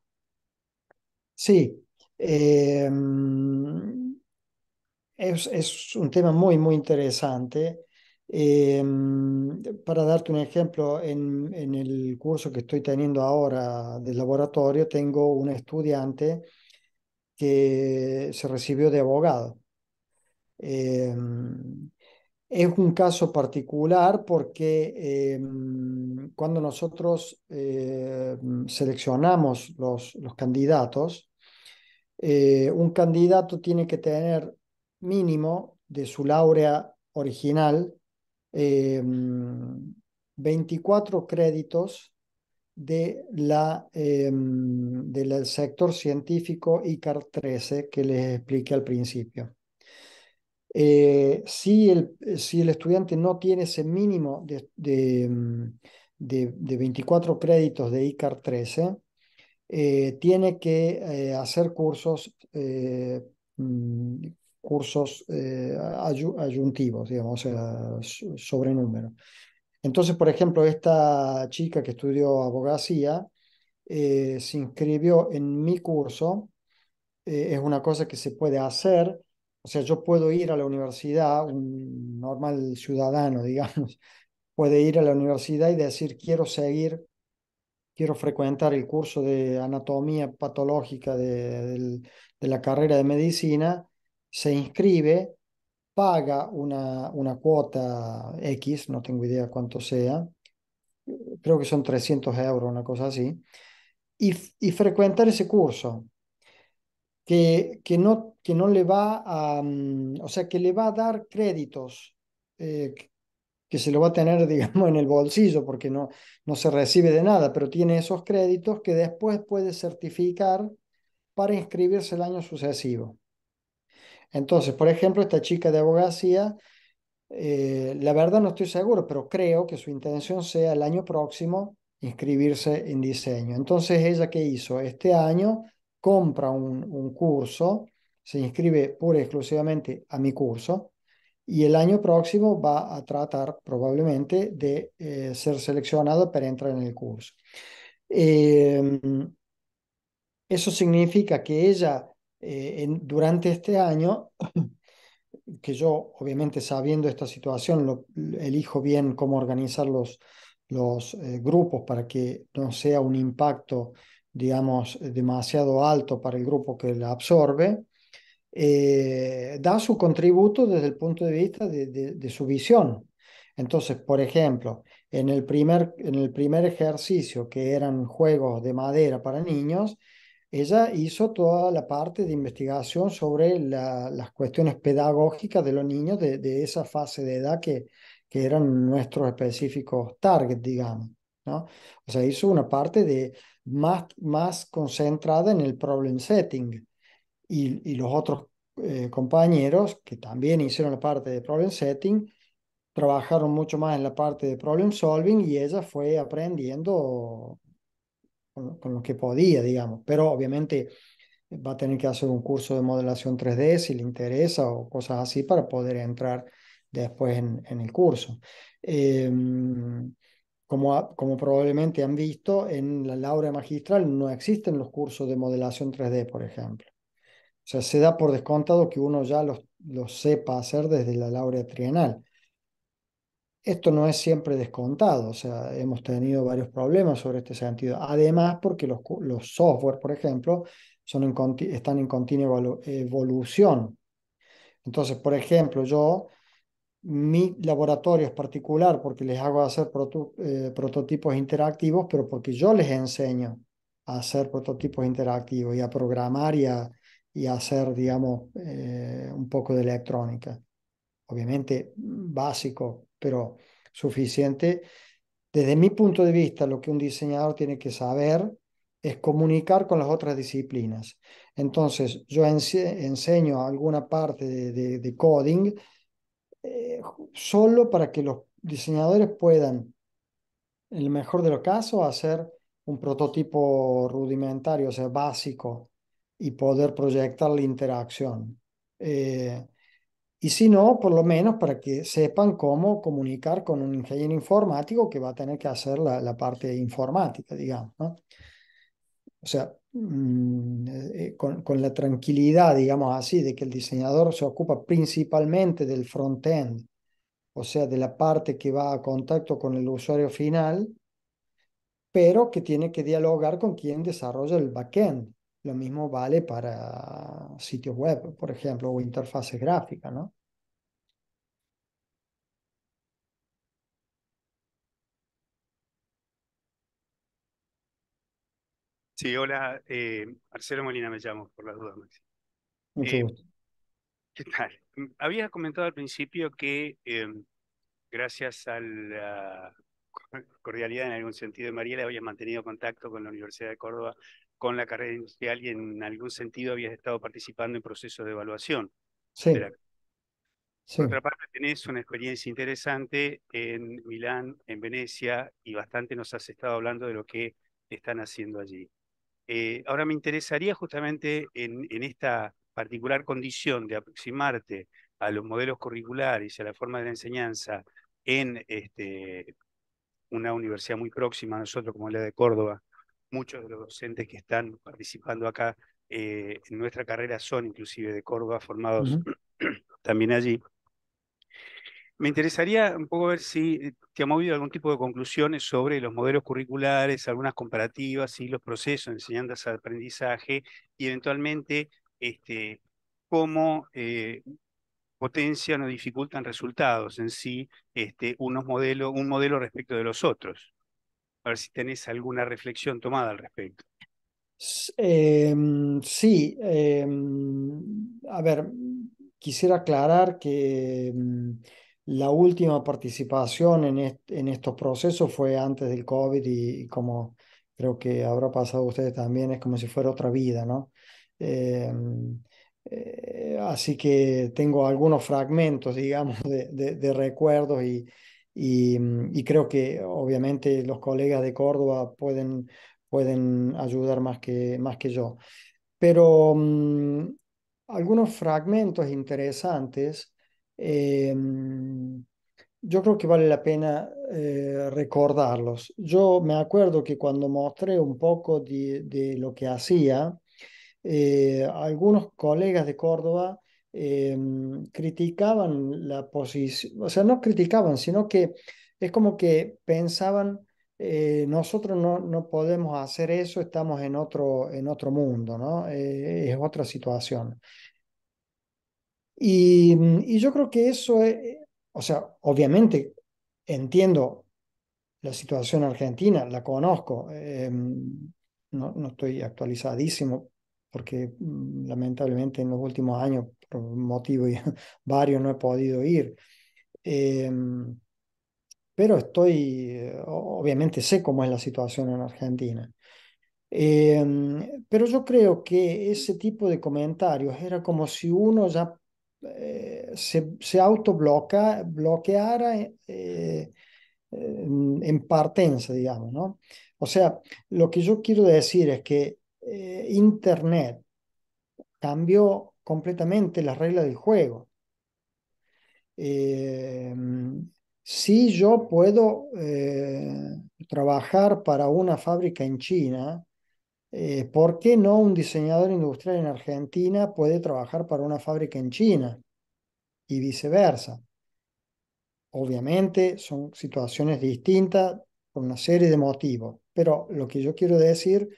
Sí. Em, es, un tema muy, muy interesante. Em, para darte un ejemplo, en, en, el curso que estoy teniendo ahora del laboratorio, tengo un estudiante que se recibió de abogado Em, es un caso particular porque em, cuando nosotros eh, seleccionamos los, candidatos, eh, un candidato tiene que tener mínimo de su laurea original 24 em, créditos de la, del sector científico ICAR 13 que les expliqué al principio. Eh, eh, si, el, estudiante no tiene ese mínimo de, 24 mm, créditos de ICAR 13, eh, tiene que hacer cursos, mm, cursos ayuntivos, digamos, sobre Entonces, por ejemplo, esta chica que estudió abogacía se inscribió en mi curso, es una cosa que se puede hacer o sea, yo puedo ir a la universidad, un normal ciudadano, *laughs* digamos, puede ir a la universidad y decir, quiero seguir, quiero frecuentar el curso de anatomía patológica de, la carrera de medicina, se inscribe, paga una, una cuota X, no tengo idea cuánto sea, creo que son 300 euros, una cosa así, y, y frecuentar ese curso que, no, que no le va a, mm, o sea, que le va a dar créditos, eh, que se lo va a tener, *laughs* digamos, en el bolsillo, porque no, no se recibe de nada, pero tiene esos créditos que después puede certificar para inscribirse el año sucesivo. Entonces, por ejemplo, esta chica de abogacía, eh, la verdad no estoy seguro, pero creo que su intención sea el año próximo inscribirse en diseño. Entonces, ¿ella qué hizo? Este año compra un, curso, se inscribe pura y exclusivamente a mi curso y el año próximo va a tratar probablemente de eh, ser seleccionado para entrar en el curso. Em, eso significa que ella eh, durante este año, *coughs* que yo obviamente sabiendo esta situación elijo bien cómo organizar los, los eh, grupos para que no sea un impacto digamos, demasiado alto para el grupo que la absorbe, eh, da su contributo desde el punto de vista de, su visión. Entonces, por ejemplo, en el, primer, en el primer ejercicio, que eran juegos de madera para niños, ella hizo toda la parte de investigación sobre las cuestiones pedagógicas de los niños de, esa fase de edad que, que eran nuestros específicos targets, digamos. O sea, hizo una parte de más, más concentrada en el problem setting y, y los otros eh, compañeros que también hicieron la parte de problem setting trabajaron mucho más en la parte de problem solving y ella fue aprendiendo con, lo que podía, digamos, pero obviamente eh, va a tener que hacer un curso de modelación 3D si le interesa o cosas así para poder entrar después en, el curso. Eh, como, probablemente han visto, en la laurea Magistral no existen los cursos de modelación 3D, por ejemplo. O sea, se da por descontado que uno ya los, sepa hacer desde la laurea Trienal. Esto no es siempre descontado, o sea, hemos tenido varios problemas sobre este sentido. Además, porque los, software, por ejemplo, son están en continua evolución. Entonces, por ejemplo, yo mi laboratorio es particular porque les hago hacer eh, prototipos interactivos, pero porque yo les enseño a hacer prototipos interactivos y a programar y a, hacer, digamos, eh, un poco de electrónica. Obviamente mm, básico, pero suficiente. Desde mi punto de vista, lo que un diseñador tiene que saber es comunicar con las otras disciplinas. Entonces, yo enseño alguna parte de coding, eh, solo para que los diseñadores puedan, en el mejor de los casos, hacer un prototipo rudimentario, o sea, básico, y poder proyectar la interacción. Eh, y si no, por lo menos para que sepan cómo comunicar con un ingeniero informático que va a tener que hacer la, parte informática, digamos. O sea, Mm, eh, eh, con, la tranquilidad, digamos así, de que el diseñador se ocupa principalmente del front-end, o sea, de la parte que va a contacto con el usuario final, pero que tiene que dialogar con quien desarrolla el backend. Lo mismo vale para sitios web, por ejemplo, o interfaces gráficas, ¿no? Sí, hola, eh, Marcelo Molina me llamo, por las dudas, eh, ¿Qué tal? Mm, habías comentado al principio que em, gracias a la cordialidad en algún sentido de Mariela habías mantenido contacto con la Universidad de Córdoba, con la carrera industrial y en algún sentido habías estado participando en procesos de evaluación. sí. Por otra parte, tenés una experiencia interesante en Milán, en Venecia, y bastante nos has estado hablando de lo que están haciendo allí. Eh, ahora me interesaría justamente en, esta particular condición de aproximarte a los modelos curriculares y a la forma de la enseñanza en este, una universidad muy próxima a nosotros, como la de Córdoba. Muchos de los docentes que están participando acá eh, en nuestra carrera son inclusive de Córdoba, formados *clears throat* también allí. Me interesaría un poco ver si te ha movido algún tipo de conclusiones sobre los modelos curriculares, algunas comparativas y los procesos de enseñanzas aprendizaje y eventualmente este, cómo eh, potencian o dificultan resultados en sí este, unos modelos, un modelo respecto de los otros. A ver si tenés alguna reflexión tomada al respecto. Em, sí, em, a ver, quisiera aclarar que em, la última participación en, en estos procesos fue antes del COVID y, como creo que habrá pasado ustedes también, es como si fuera otra vida, ¿no? Em, eh, así que tengo algunos fragmentos, *laughs* digamos, de, recuerdos y, y, creo que obviamente los colegas de Córdoba pueden, pueden ayudar más que, más que yo. Pero mm, algunos fragmentos interesantes Em, yo creo que vale la pena eh, recordarlos. Yo me acuerdo que cuando mostré un poco de, lo que hacía, eh, algunos colegas de Córdoba em, criticaban la posición, o sea, no criticaban, sino que es como que pensaban, eh, nosotros no, no, podemos hacer eso, estamos en otro, en otro mundo, ¿no? es otra situación. Mm, y, yo creo que eso es, eh, o sea, obviamente entiendo la situación argentina, la conozco, eh, no, no, estoy actualizadísimo porque mm, lamentablemente en los últimos años, por motivos *laughs* varios, no he podido ir. Eh, pero estoy, obviamente sé cómo es la situación en Argentina. pero yo creo que ese tipo de comentarios era como si uno ya eh, se, autobloca autobloqueara bloqueara eh, eh, en partenza, digamos, ¿no? O sea, lo que yo quiero decir es que Internet cambió completamente las reglas del juego. Em, si yo puedo trabajar para una fábrica en China eh, ¿por qué no un diseñador industrial en Argentina puede trabajar para una fábrica en China y viceversa? Obviamente son situaciones distintas por una serie de motivos, pero lo que yo quiero decir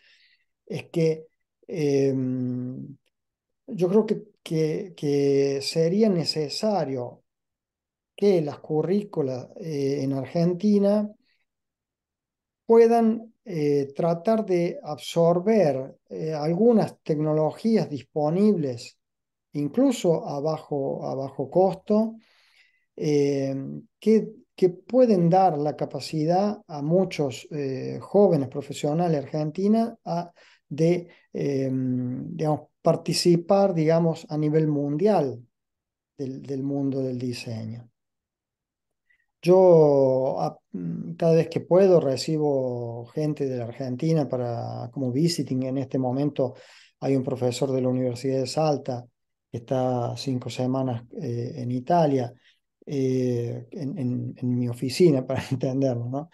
es que em, yo creo que, que, sería necesario que las currículas eh, en Argentina puedan eh, tratar de absorber eh, algunas tecnologías disponibles, incluso a bajo, bajo costo, eh, que, pueden dar la capacidad a muchos jóvenes profesionales argentinos de em, participar, digamos, a nivel mundial del mundo del diseño. Yo ah, mm, cada vez que puedo recibo gente de la Argentina para como visiting. En este momento hay un profesor de la Universidad de Salta que está cinco semanas eh, en Italia, eh, en, mi oficina, *laughs* para entenderlo, ¿no?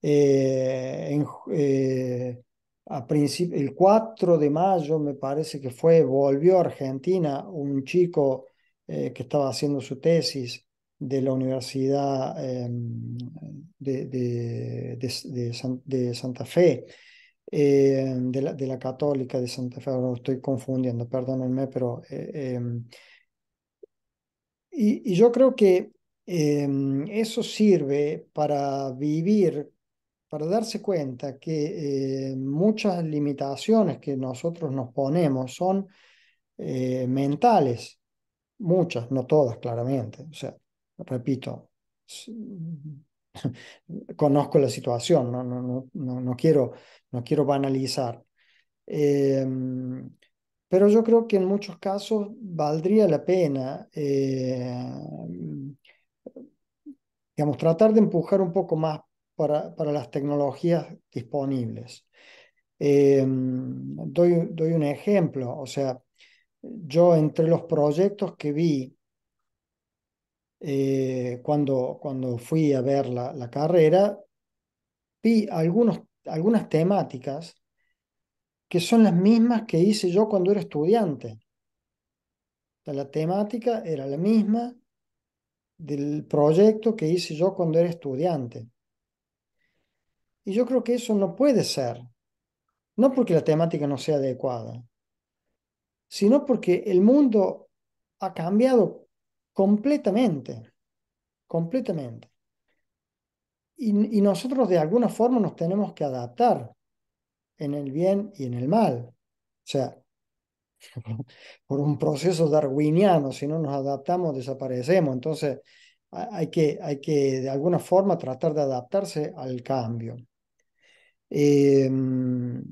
Eh, a el 4 de mayo, me parece que fue, volvió a Argentina un chico que estaba haciendo su tesis de la Universidad em, de, Santa Fe, em, de, la, Católica de Santa Fe, ahora lo estoy confundiendo, perdónenme, pero... Eh, em, y, y, yo creo que eso sirve para vivir, para darse cuenta que eh, muchas limitaciones que nosotros nos ponemos son eh, mentales, muchas, no todas claramente. O sea, repito, *laughs* conozco la situación, no, no, no, no quiero, no quiero banalizar. Em, pero yo creo que en muchos casos valdría la pena, em, digamos, tratar de empujar un poco más para, las tecnologías disponibles. Em, doy, doy un ejemplo, o sea, yo entre los proyectos que vi eh, cuando, cuando fui a ver la, carrera, vi algunos, algunas temáticas que son las mismas que hice yo cuando era estudiante. la temática era la misma del proyecto que hice yo cuando era estudiante. Y yo creo que eso no puede ser, no porque la temática no sea adecuada, sino porque el mundo ha cambiado completamente, completamente. Y, nosotros de alguna forma nos tenemos que adaptar en el bien y en el mal. O sea, *laughs* por un proceso darwiniano, si no nos adaptamos, desaparecemos. Entonces, hay que, hay que de alguna forma tratar de adaptarse al cambio. Em,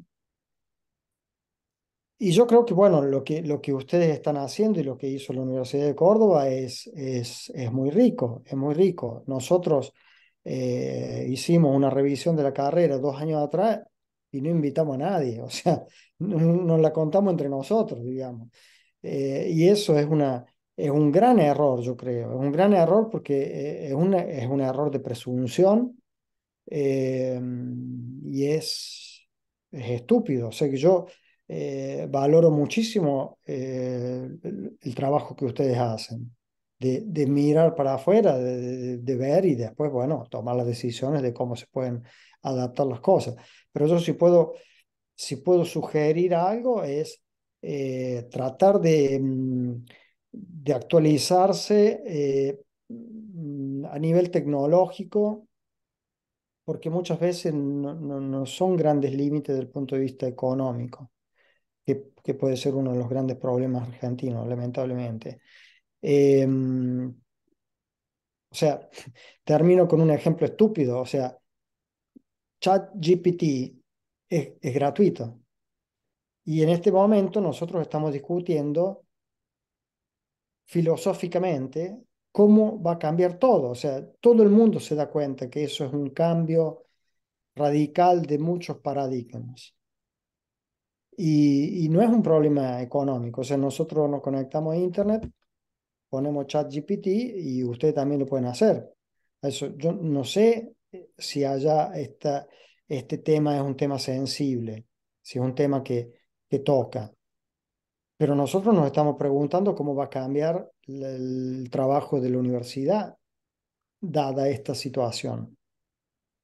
y yo creo que, bueno, lo que, lo que ustedes están haciendo y lo que hizo la Universidad de Córdoba es, es, es muy rico, es muy rico. Nosotros eh, hicimos una revisión de la carrera dos años atrás y no invitamos a nadie, o sea, *laughs* nos la contamos entre nosotros, digamos. Eh, y eso es, una, es un gran error, yo creo, es un gran error porque eh, es, una, es un error de presunción y es, es estúpido. O sea, que yo eh, valoro muchísimo eh, el, trabajo que ustedes hacen, de, mirar para afuera, de, ver y después, bueno, tomar las decisiones de cómo se pueden adaptar las cosas. Pero yo si puedo, si puedo sugerir algo es eh, tratar de, mm, de actualizarse mm, a nivel tecnológico, porque muchas veces no, no, son grandes límites desde el punto de vista económico que puede ser uno de los grandes problemas argentinos, lamentablemente. Em, o sea, *laughs* termino con un ejemplo estúpido, o sea, ChatGPT es, es gratuito. Y en este momento nosotros estamos discutiendo filosóficamente cómo va a cambiar todo. O sea, todo el mundo se da cuenta que eso es un cambio radical de muchos paradigmas. Y, no es un problema económico. O sea, nosotros nos conectamos a Internet, ponemos ChatGPT y ustedes también lo pueden hacer. Eso, yo no sé eh, si haya esta este tema es un tema sensible, si es un tema que, que toca. Pero nosotros nos estamos preguntando cómo va a cambiar el trabajo de la universidad dada esta situación.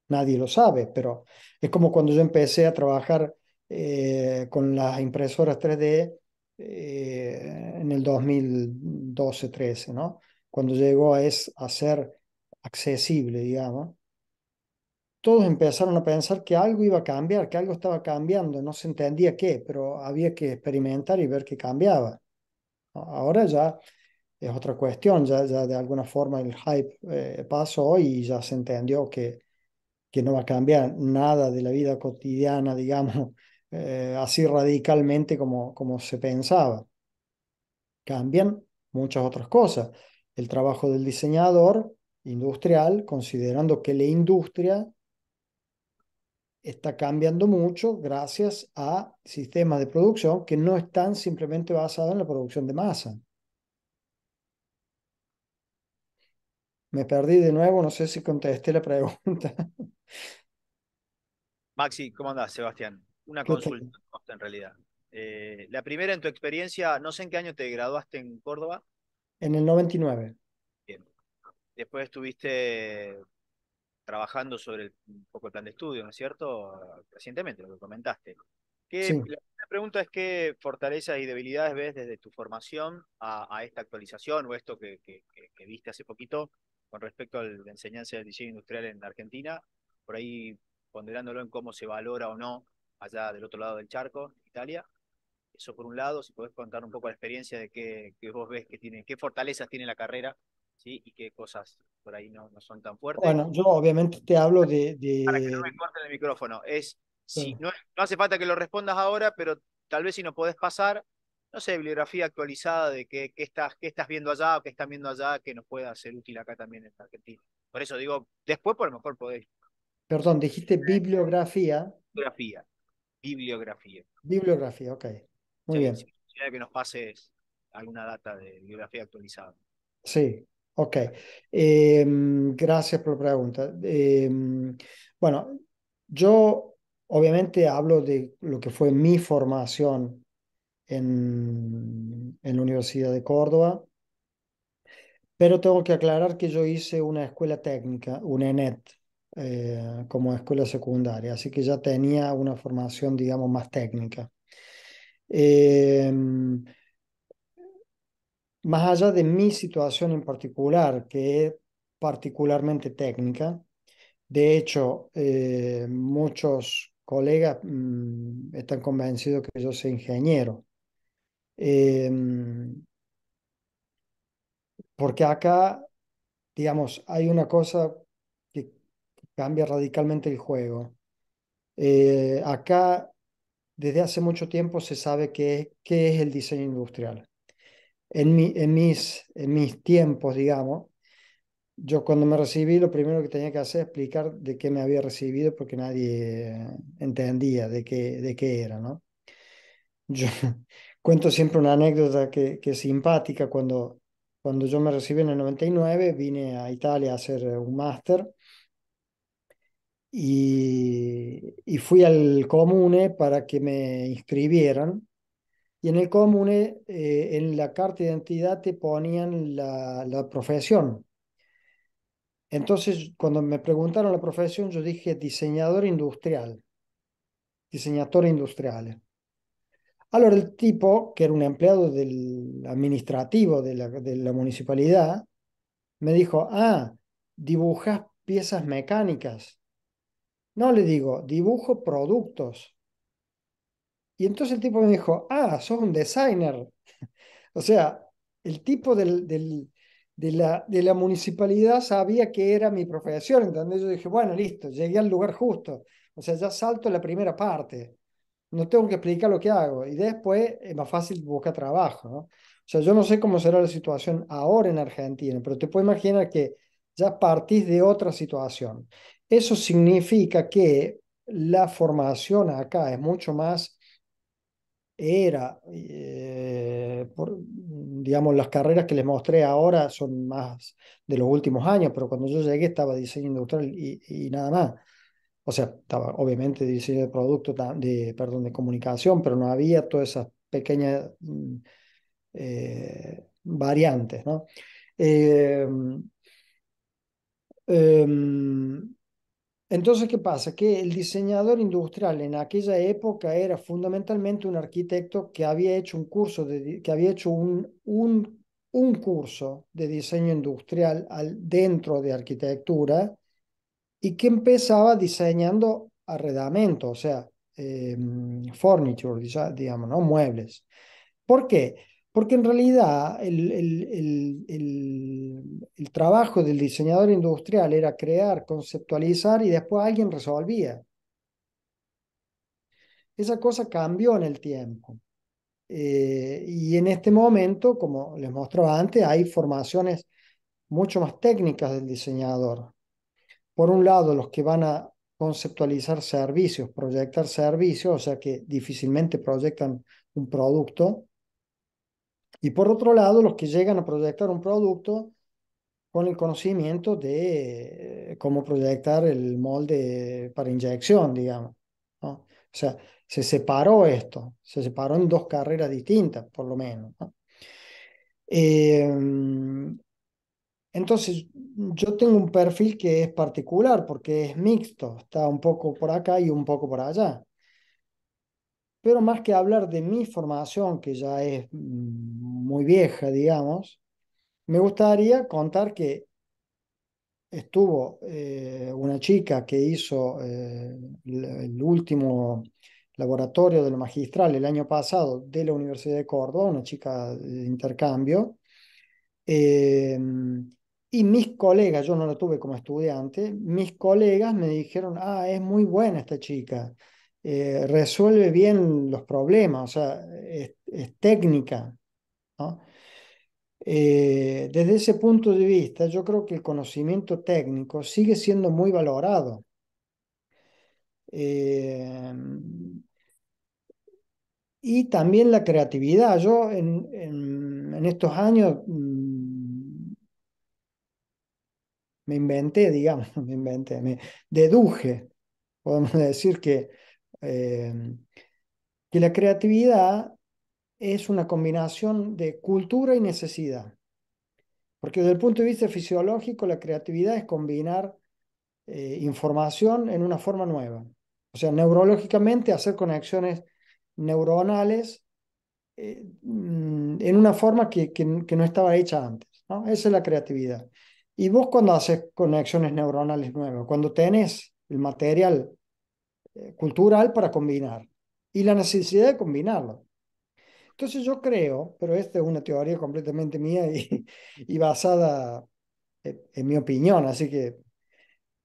Nadie lo sabe, pero es como cuando yo empecé a trabajar eh, con las impresoras 3D eh, en el 2012-13, ¿no? Cuando llegó a, es, a ser accesible, digamos. Todos empezaron a pensar que algo iba a cambiar, que algo estaba cambiando, no se entendía qué, pero había que experimentar y ver qué cambiaba. Ahora ya es otra cuestión, ya, ya de alguna forma el hype eh, pasó y ya se entendió que, que no va a cambiar nada de la vida cotidiana, *laughs* digamos, eh, así radicalmente como, como se pensaba. Cambian muchas otras cosas. El trabajo del diseñador industrial, considerando que la industria está cambiando mucho gracias a sistemas de producción que no están simplemente basados en la producción de masa. Me perdí de nuevo, no sé si contesté la pregunta. Maxi, ¿cómo andás, Sebastián? una consulta, en realidad. Eh, la primera, en tu experiencia, no sé en qué año te graduaste en Córdoba. En el 99. Después estuviste trabajando sobre un poco el plan de estudio, ¿no es cierto? Recientemente, lo que comentaste. La pregunta es qué fortalezas y debilidades ves desde tu formación a, esta actualización o esto que, que, viste hace poquito con respecto a la enseñanza del diseño industrial en Argentina, por ahí ponderándolo en cómo se valora o no allá del otro lado del charco, Italia. Eso por un lado, si podés contar un poco la experiencia de qué, que vos ves que tiene, qué fortalezas tiene la carrera, ¿sí? Y qué cosas por ahí no, son tan fuertes. Bueno, yo obviamente te hablo de... Para que no me corten el micrófono, es, no, hace falta que lo respondas ahora, pero tal vez si no podés pasar, no sé, bibliografía actualizada de qué, estás, qué estás viendo allá o qué están viendo allá que nos pueda ser útil acá también en Argentina. Por eso digo, después por lo mejor podéis. Perdón, dijiste bibliografía. Bibliografía. Bibliografía. Bibliografía, ok. Muy bien. Si que nos pases alguna data de bibliografía actualizada. Sí, ok. Em, gracias por la pregunta. Em, bueno, yo obviamente hablo de lo que fue mi formación en, en la Universidad de Córdoba, pero tengo que aclarar que yo hice una escuela técnica, una ENET, eh, como escuela secundaria, así que ya tenía una formación, digamos, más técnica. Em, más allá de mi situación en particular, que es particularmente técnica, de hecho, eh, muchos colegas mm, están convencidos que yo soy ingeniero. Em, porque acá, digamos, hay una cosa cambia radicalmente el juego. Eh, acá, desde hace mucho tiempo se sabe qué, qué es el diseño industrial. En, en, mis, en mis tiempos, digamos, yo cuando me recibí lo primero que tenía que hacer es explicar de qué me había recibido porque nadie entendía de qué, de qué era, ¿no? Yo *laughs* cuento siempre una anécdota que, es simpática. Cuando, cuando yo me recibí en el 99, vine a Italia a hacer un máster y, fui al comune para que me inscribieran. Y en el comune, eh, en la carta de identidad te ponían la, profesión. Entonces, cuando me preguntaron la profesión, yo dije diseñador industrial, diseñador industrial. Ahora el tipo, que era un empleado administrativo de la, municipalidad, me dijo, ah, dibujas piezas mecánicas. No, le digo, dibujo productos. Y entonces el tipo me dijo, ah, sos un designer. *laughs* o sea, el tipo del, de, la, de, la, municipalidad sabía que era mi profesión, entonces Yo dije, bueno, listo, llegué al lugar justo. O sea, ya salto la primera parte. No tengo que explicar lo que hago. Y después es más fácil buscar trabajo, ¿no? O sea, yo no sé cómo será la situación ahora en Argentina, pero te puedo imaginar que ya partís de otra situación. Eso significa que la formación acá es mucho más, era, eh, digamos, las carreras que les mostré ahora son más de los últimos años, pero cuando yo llegué estaba diseño industrial y, nada más. O sea, estaba obviamente diseño de producto, de, perdón, de comunicación, pero no había todas esas pequeñas mm, eh, variantes, ¿no? Eh, Em, entonces, ¿qué pasa? Que el diseñador industrial en aquella época era fundamentalmente un arquitecto que había hecho un curso, de, que había hecho un, un, un curso de diseño industrial dentro de arquitectura y que empezaba diseñando arredamento, o sea, em, furniture, digamos, ¿no? Muebles. ¿Por qué? Porque en realidad el, trabajo del diseñador industrial era crear, conceptualizar y después alguien resolvía. Esa cosa cambió en el tiempo. Eh, y en este momento, como les mostraba antes, hay formaciones mucho más técnicas del diseñador. Por un lado, los que van a conceptualizar servicios, proyectar servicios, o sea que difícilmente proyectan un producto, y por otro lado, los que llegan a proyectar un producto con el conocimiento de eh, cómo proyectar el molde para inyección, digamos. O sea, se separó esto, se separó en dos carreras distintas, por lo menos. Em, entonces, yo tengo un perfil que es particular porque es mixto, está un poco por acá y un poco por allá pero más que hablar de mi formación, que ya es mm, muy vieja, digamos, me gustaría contar que estuvo eh, una chica que hizo eh, el último laboratorio de lo magistral el año pasado de la Universidad de Córdoba, una chica de intercambio, em, y mis colegas, yo no la tuve como estudiante, mis colegas me dijeron, ah, es muy buena esta chica, eh, resuelve bien los problemas, o sea, es, técnica. Eh, desde ese punto de vista, yo creo que el conocimiento técnico sigue siendo muy valorado. Eh, y también la creatividad. Yo en, estos años mm, me inventé, digamos, *laughs* me inventé, me deduje, podemos decir que Em, que la creatividad es una combinación de cultura y necesidad. Porque desde el punto de vista fisiológico, la creatividad es combinar eh, información en una forma nueva. O sea, neurológicamente hacer conexiones neuronales eh, mm, en una forma que, que, no estaba hecha antes. ¿no? Esa es la creatividad. Y vos cuando haces conexiones neuronales nuevas, cuando tenés el material eh, cultural para combinar y la necesidad de combinarlo. Entonces yo creo, pero esta es una teoría completamente mía y, *laughs* y basada eh, en, mi opinión, así que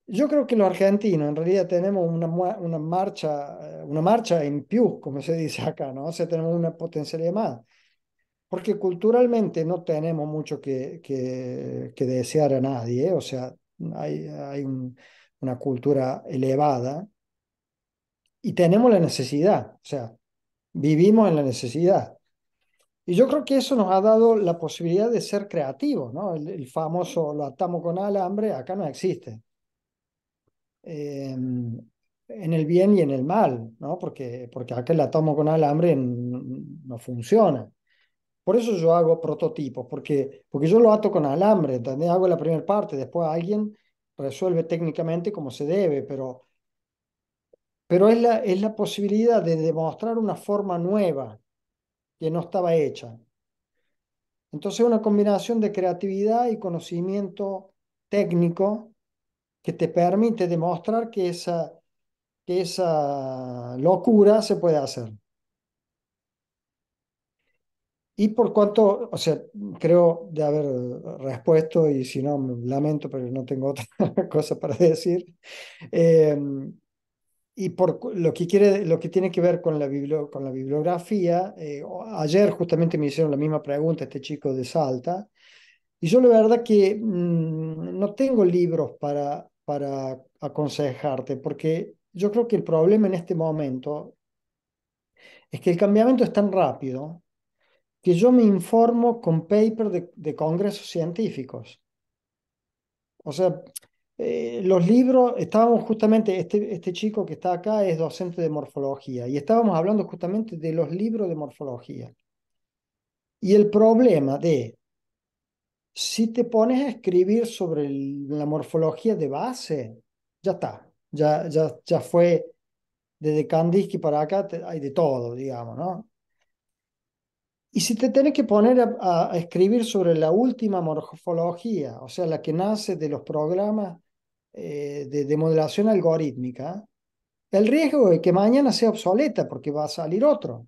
yo creo que los argentinos en realidad tenemos una, una, marcha, eh, una marcha en più, como se dice acá, ¿no? O sea, tenemos una potencialidad más. Porque culturalmente no tenemos mucho que, que, que desear a nadie, o sea, hay, hay una cultura elevada, y tenemos la necesidad, o sea, vivimos en la necesidad. Y yo creo que eso nos ha dado la posibilidad de ser creativos, ¿no? El, famoso lo atamos con alambre, acá no existe. Em, en el bien y en el mal, ¿no? Porque, porque acá el atamo con alambre no funciona. Por eso yo hago prototipos, porque, porque yo lo ato con alambre, ¿entendés? Hago la primera parte, después alguien resuelve técnicamente como se debe, pero pero es la, es la posibilidad de demostrar una forma nueva que no estaba hecha. Entonces, una combinación de creatividad y conocimiento técnico que te permite demostrar que esa, esa locura se puede hacer. Y por cuanto, o sea, creo de haber respuesto, y si no, lamento, pero no tengo *laughs* otra cosa para decir. Eh, y por lo que, quiere, lo que tiene que ver con la, con la bibliografía, eh, ayer justamente me hicieron la misma pregunta este chico de Salta, y yo la verdad que mm, no tengo libros para, para aconsejarte, porque yo creo que el problema en este momento es que el cambiamiento es tan rápido que yo me informo con papers de, de congresos científicos. O sea, eh, los libros, estábamos justamente, este, este chico que está acá es docente de morfología y estábamos hablando justamente de los libros de morfología. Y el problema de, si te pones a escribir sobre la morfología de base, ya está, ya, ya, ya fue desde Kandinsky para acá, hay de todo, digamos, ¿no? Y si te tenés que poner a, escribir sobre la última morfología, o sea, la que nace de los programas eh, de, modelación algorítmica, el riesgo es que mañana sea obsoleta porque va a salir otro.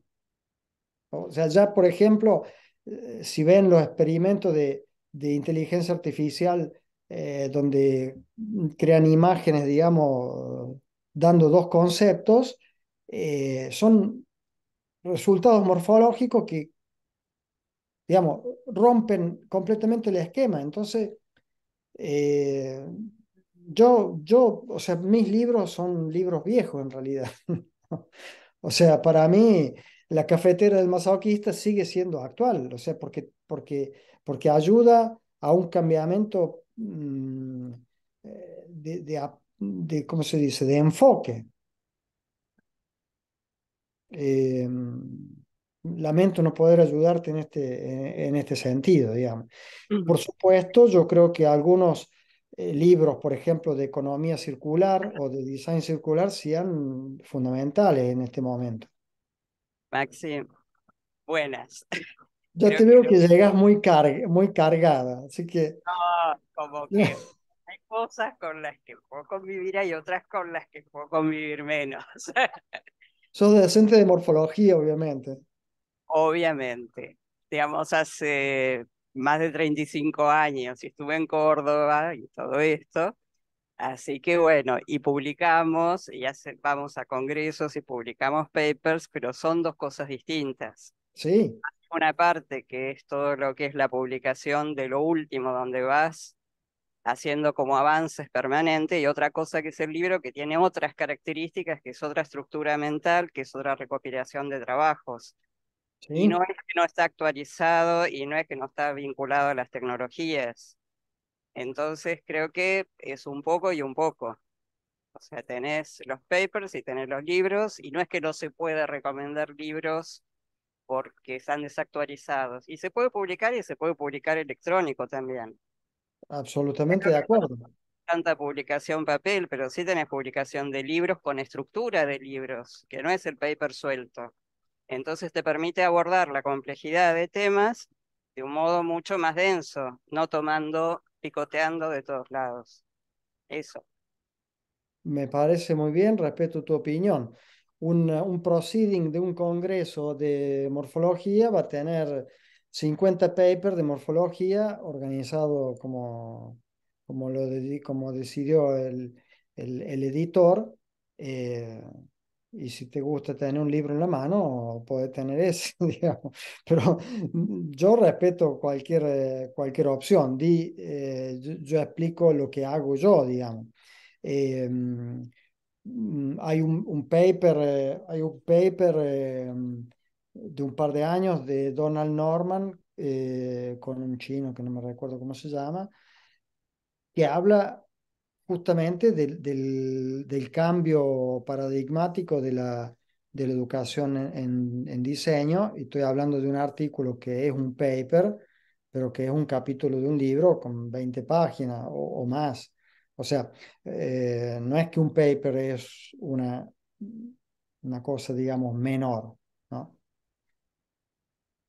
O sea, ya por ejemplo, eh, si ven los experimentos de, inteligencia artificial eh, donde crean imágenes, digamos, dando dos conceptos, son resultados morfológicos que digamos, rompen completamente el esquema. Entonces, eh, yo, yo, o sea, mis libros son libros viejos en realidad. *laughs* o sea, para mí, la cafetera del masoquista sigue siendo actual, o sea, porque, porque, porque ayuda a un cambiamiento mm, eh, de, de, ¿cómo se dice?, de enfoque. Eh, lamento no poder ayudarte en este, eh, en este sentido, digamos. Por supuesto, yo creo que algunos eh, libros, por ejemplo, de economía circular o de design circular sean fundamentales en este momento. Maxi, buenas. ya te veo que, llegas muy, cargada, así que... No, ah, como *laughs* que hay cosas con las que puedo convivir, hay otras con las que puedo convivir menos. *laughs* Sos decente de morfología, obviamente. Obviamente. Digamos, hace más de 35 años y estuve en Córdoba y todo esto. Así que bueno, y publicamos, y vamos a congresos y publicamos papers, pero son dos cosas distintas. Sí. Una parte que es todo lo que es la publicación de lo último, donde vas haciendo como avances permanentes, y otra cosa que es el libro que tiene otras características, que es otra estructura mental, que es otra recopilación de trabajos. Y no es que no está actualizado y no es que no está vinculado a las tecnologías. Entonces creo que es un poco y un poco. O sea, tenés los papers y tenés los libros y no es que no se pueda recomendar libros porque están desactualizados. Y se puede publicar y se puede publicar electrónico también. Absolutamente de acuerdo. tanta publicación papel, pero sí tenés publicación de libros con estructura de libros, que no es el paper suelto. Entonces te permite abordar la complejidad de temas de un modo mucho más denso, no tomando, picoteando de todos lados. Eso. Me parece muy bien, respeto tu opinión. Un, uh, un proceeding de un congreso de morfología va a tener 50 papers de morfología organizado como, como, lo de, como decidió el, el, editor. Eh, y si te gusta tener un libro en la mano, puedes tener ese, *laughs* Pero mm, yo respeto cualquier, eh, cualquier opción. Di, eh, yo, explico lo que hago yo, digamos. Eh, mm, hay un, paper, hay un paper de un par de años de Donald Norman con un chino que no me recuerdo cómo se llama, que habla justamente del, cambio paradigmático de la, de la educación en, diseño. Y estoy hablando de un artículo que es un paper, pero que es un capítulo de un libro con 20 páginas o, más. O sea, eh, no es que un paper es una, una cosa, digamos, menor,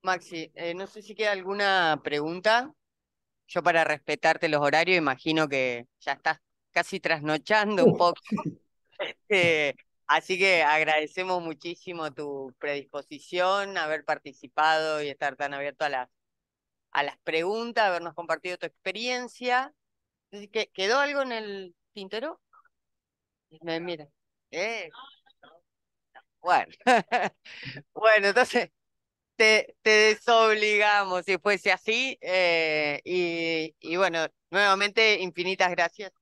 Maxi, eh, no sé si queda alguna pregunta. Yo para respetarte los horarios imagino que ya estás casi trasnochando un uh, poco. *laughs* Este, así que agradecemos muchísimo tu predisposición, haber participado y estar tan abierto a las, a las preguntas, habernos compartido tu experiencia. ¿Quedó algo en el tintero? Me mira. Eh. Bueno. *laughs* bueno, entonces te, te desobligamos si fuese así. Eh, y bueno, nuevamente infinitas gracias.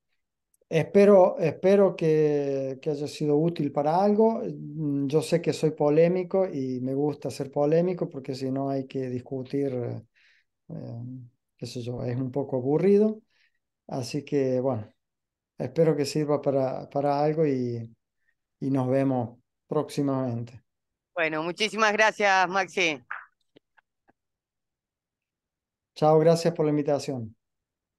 Espero, espero que, haya sido útil para algo. Mm, yo sé que soy polémico y me gusta ser polémico porque si no hay que discutir, eh, qué sé yo, es un poco aburrido. Así que bueno, espero que sirva para, para algo y nos vemos próximamente. Bueno, muchísimas gracias, Maxi. Chao, gracias por la invitación.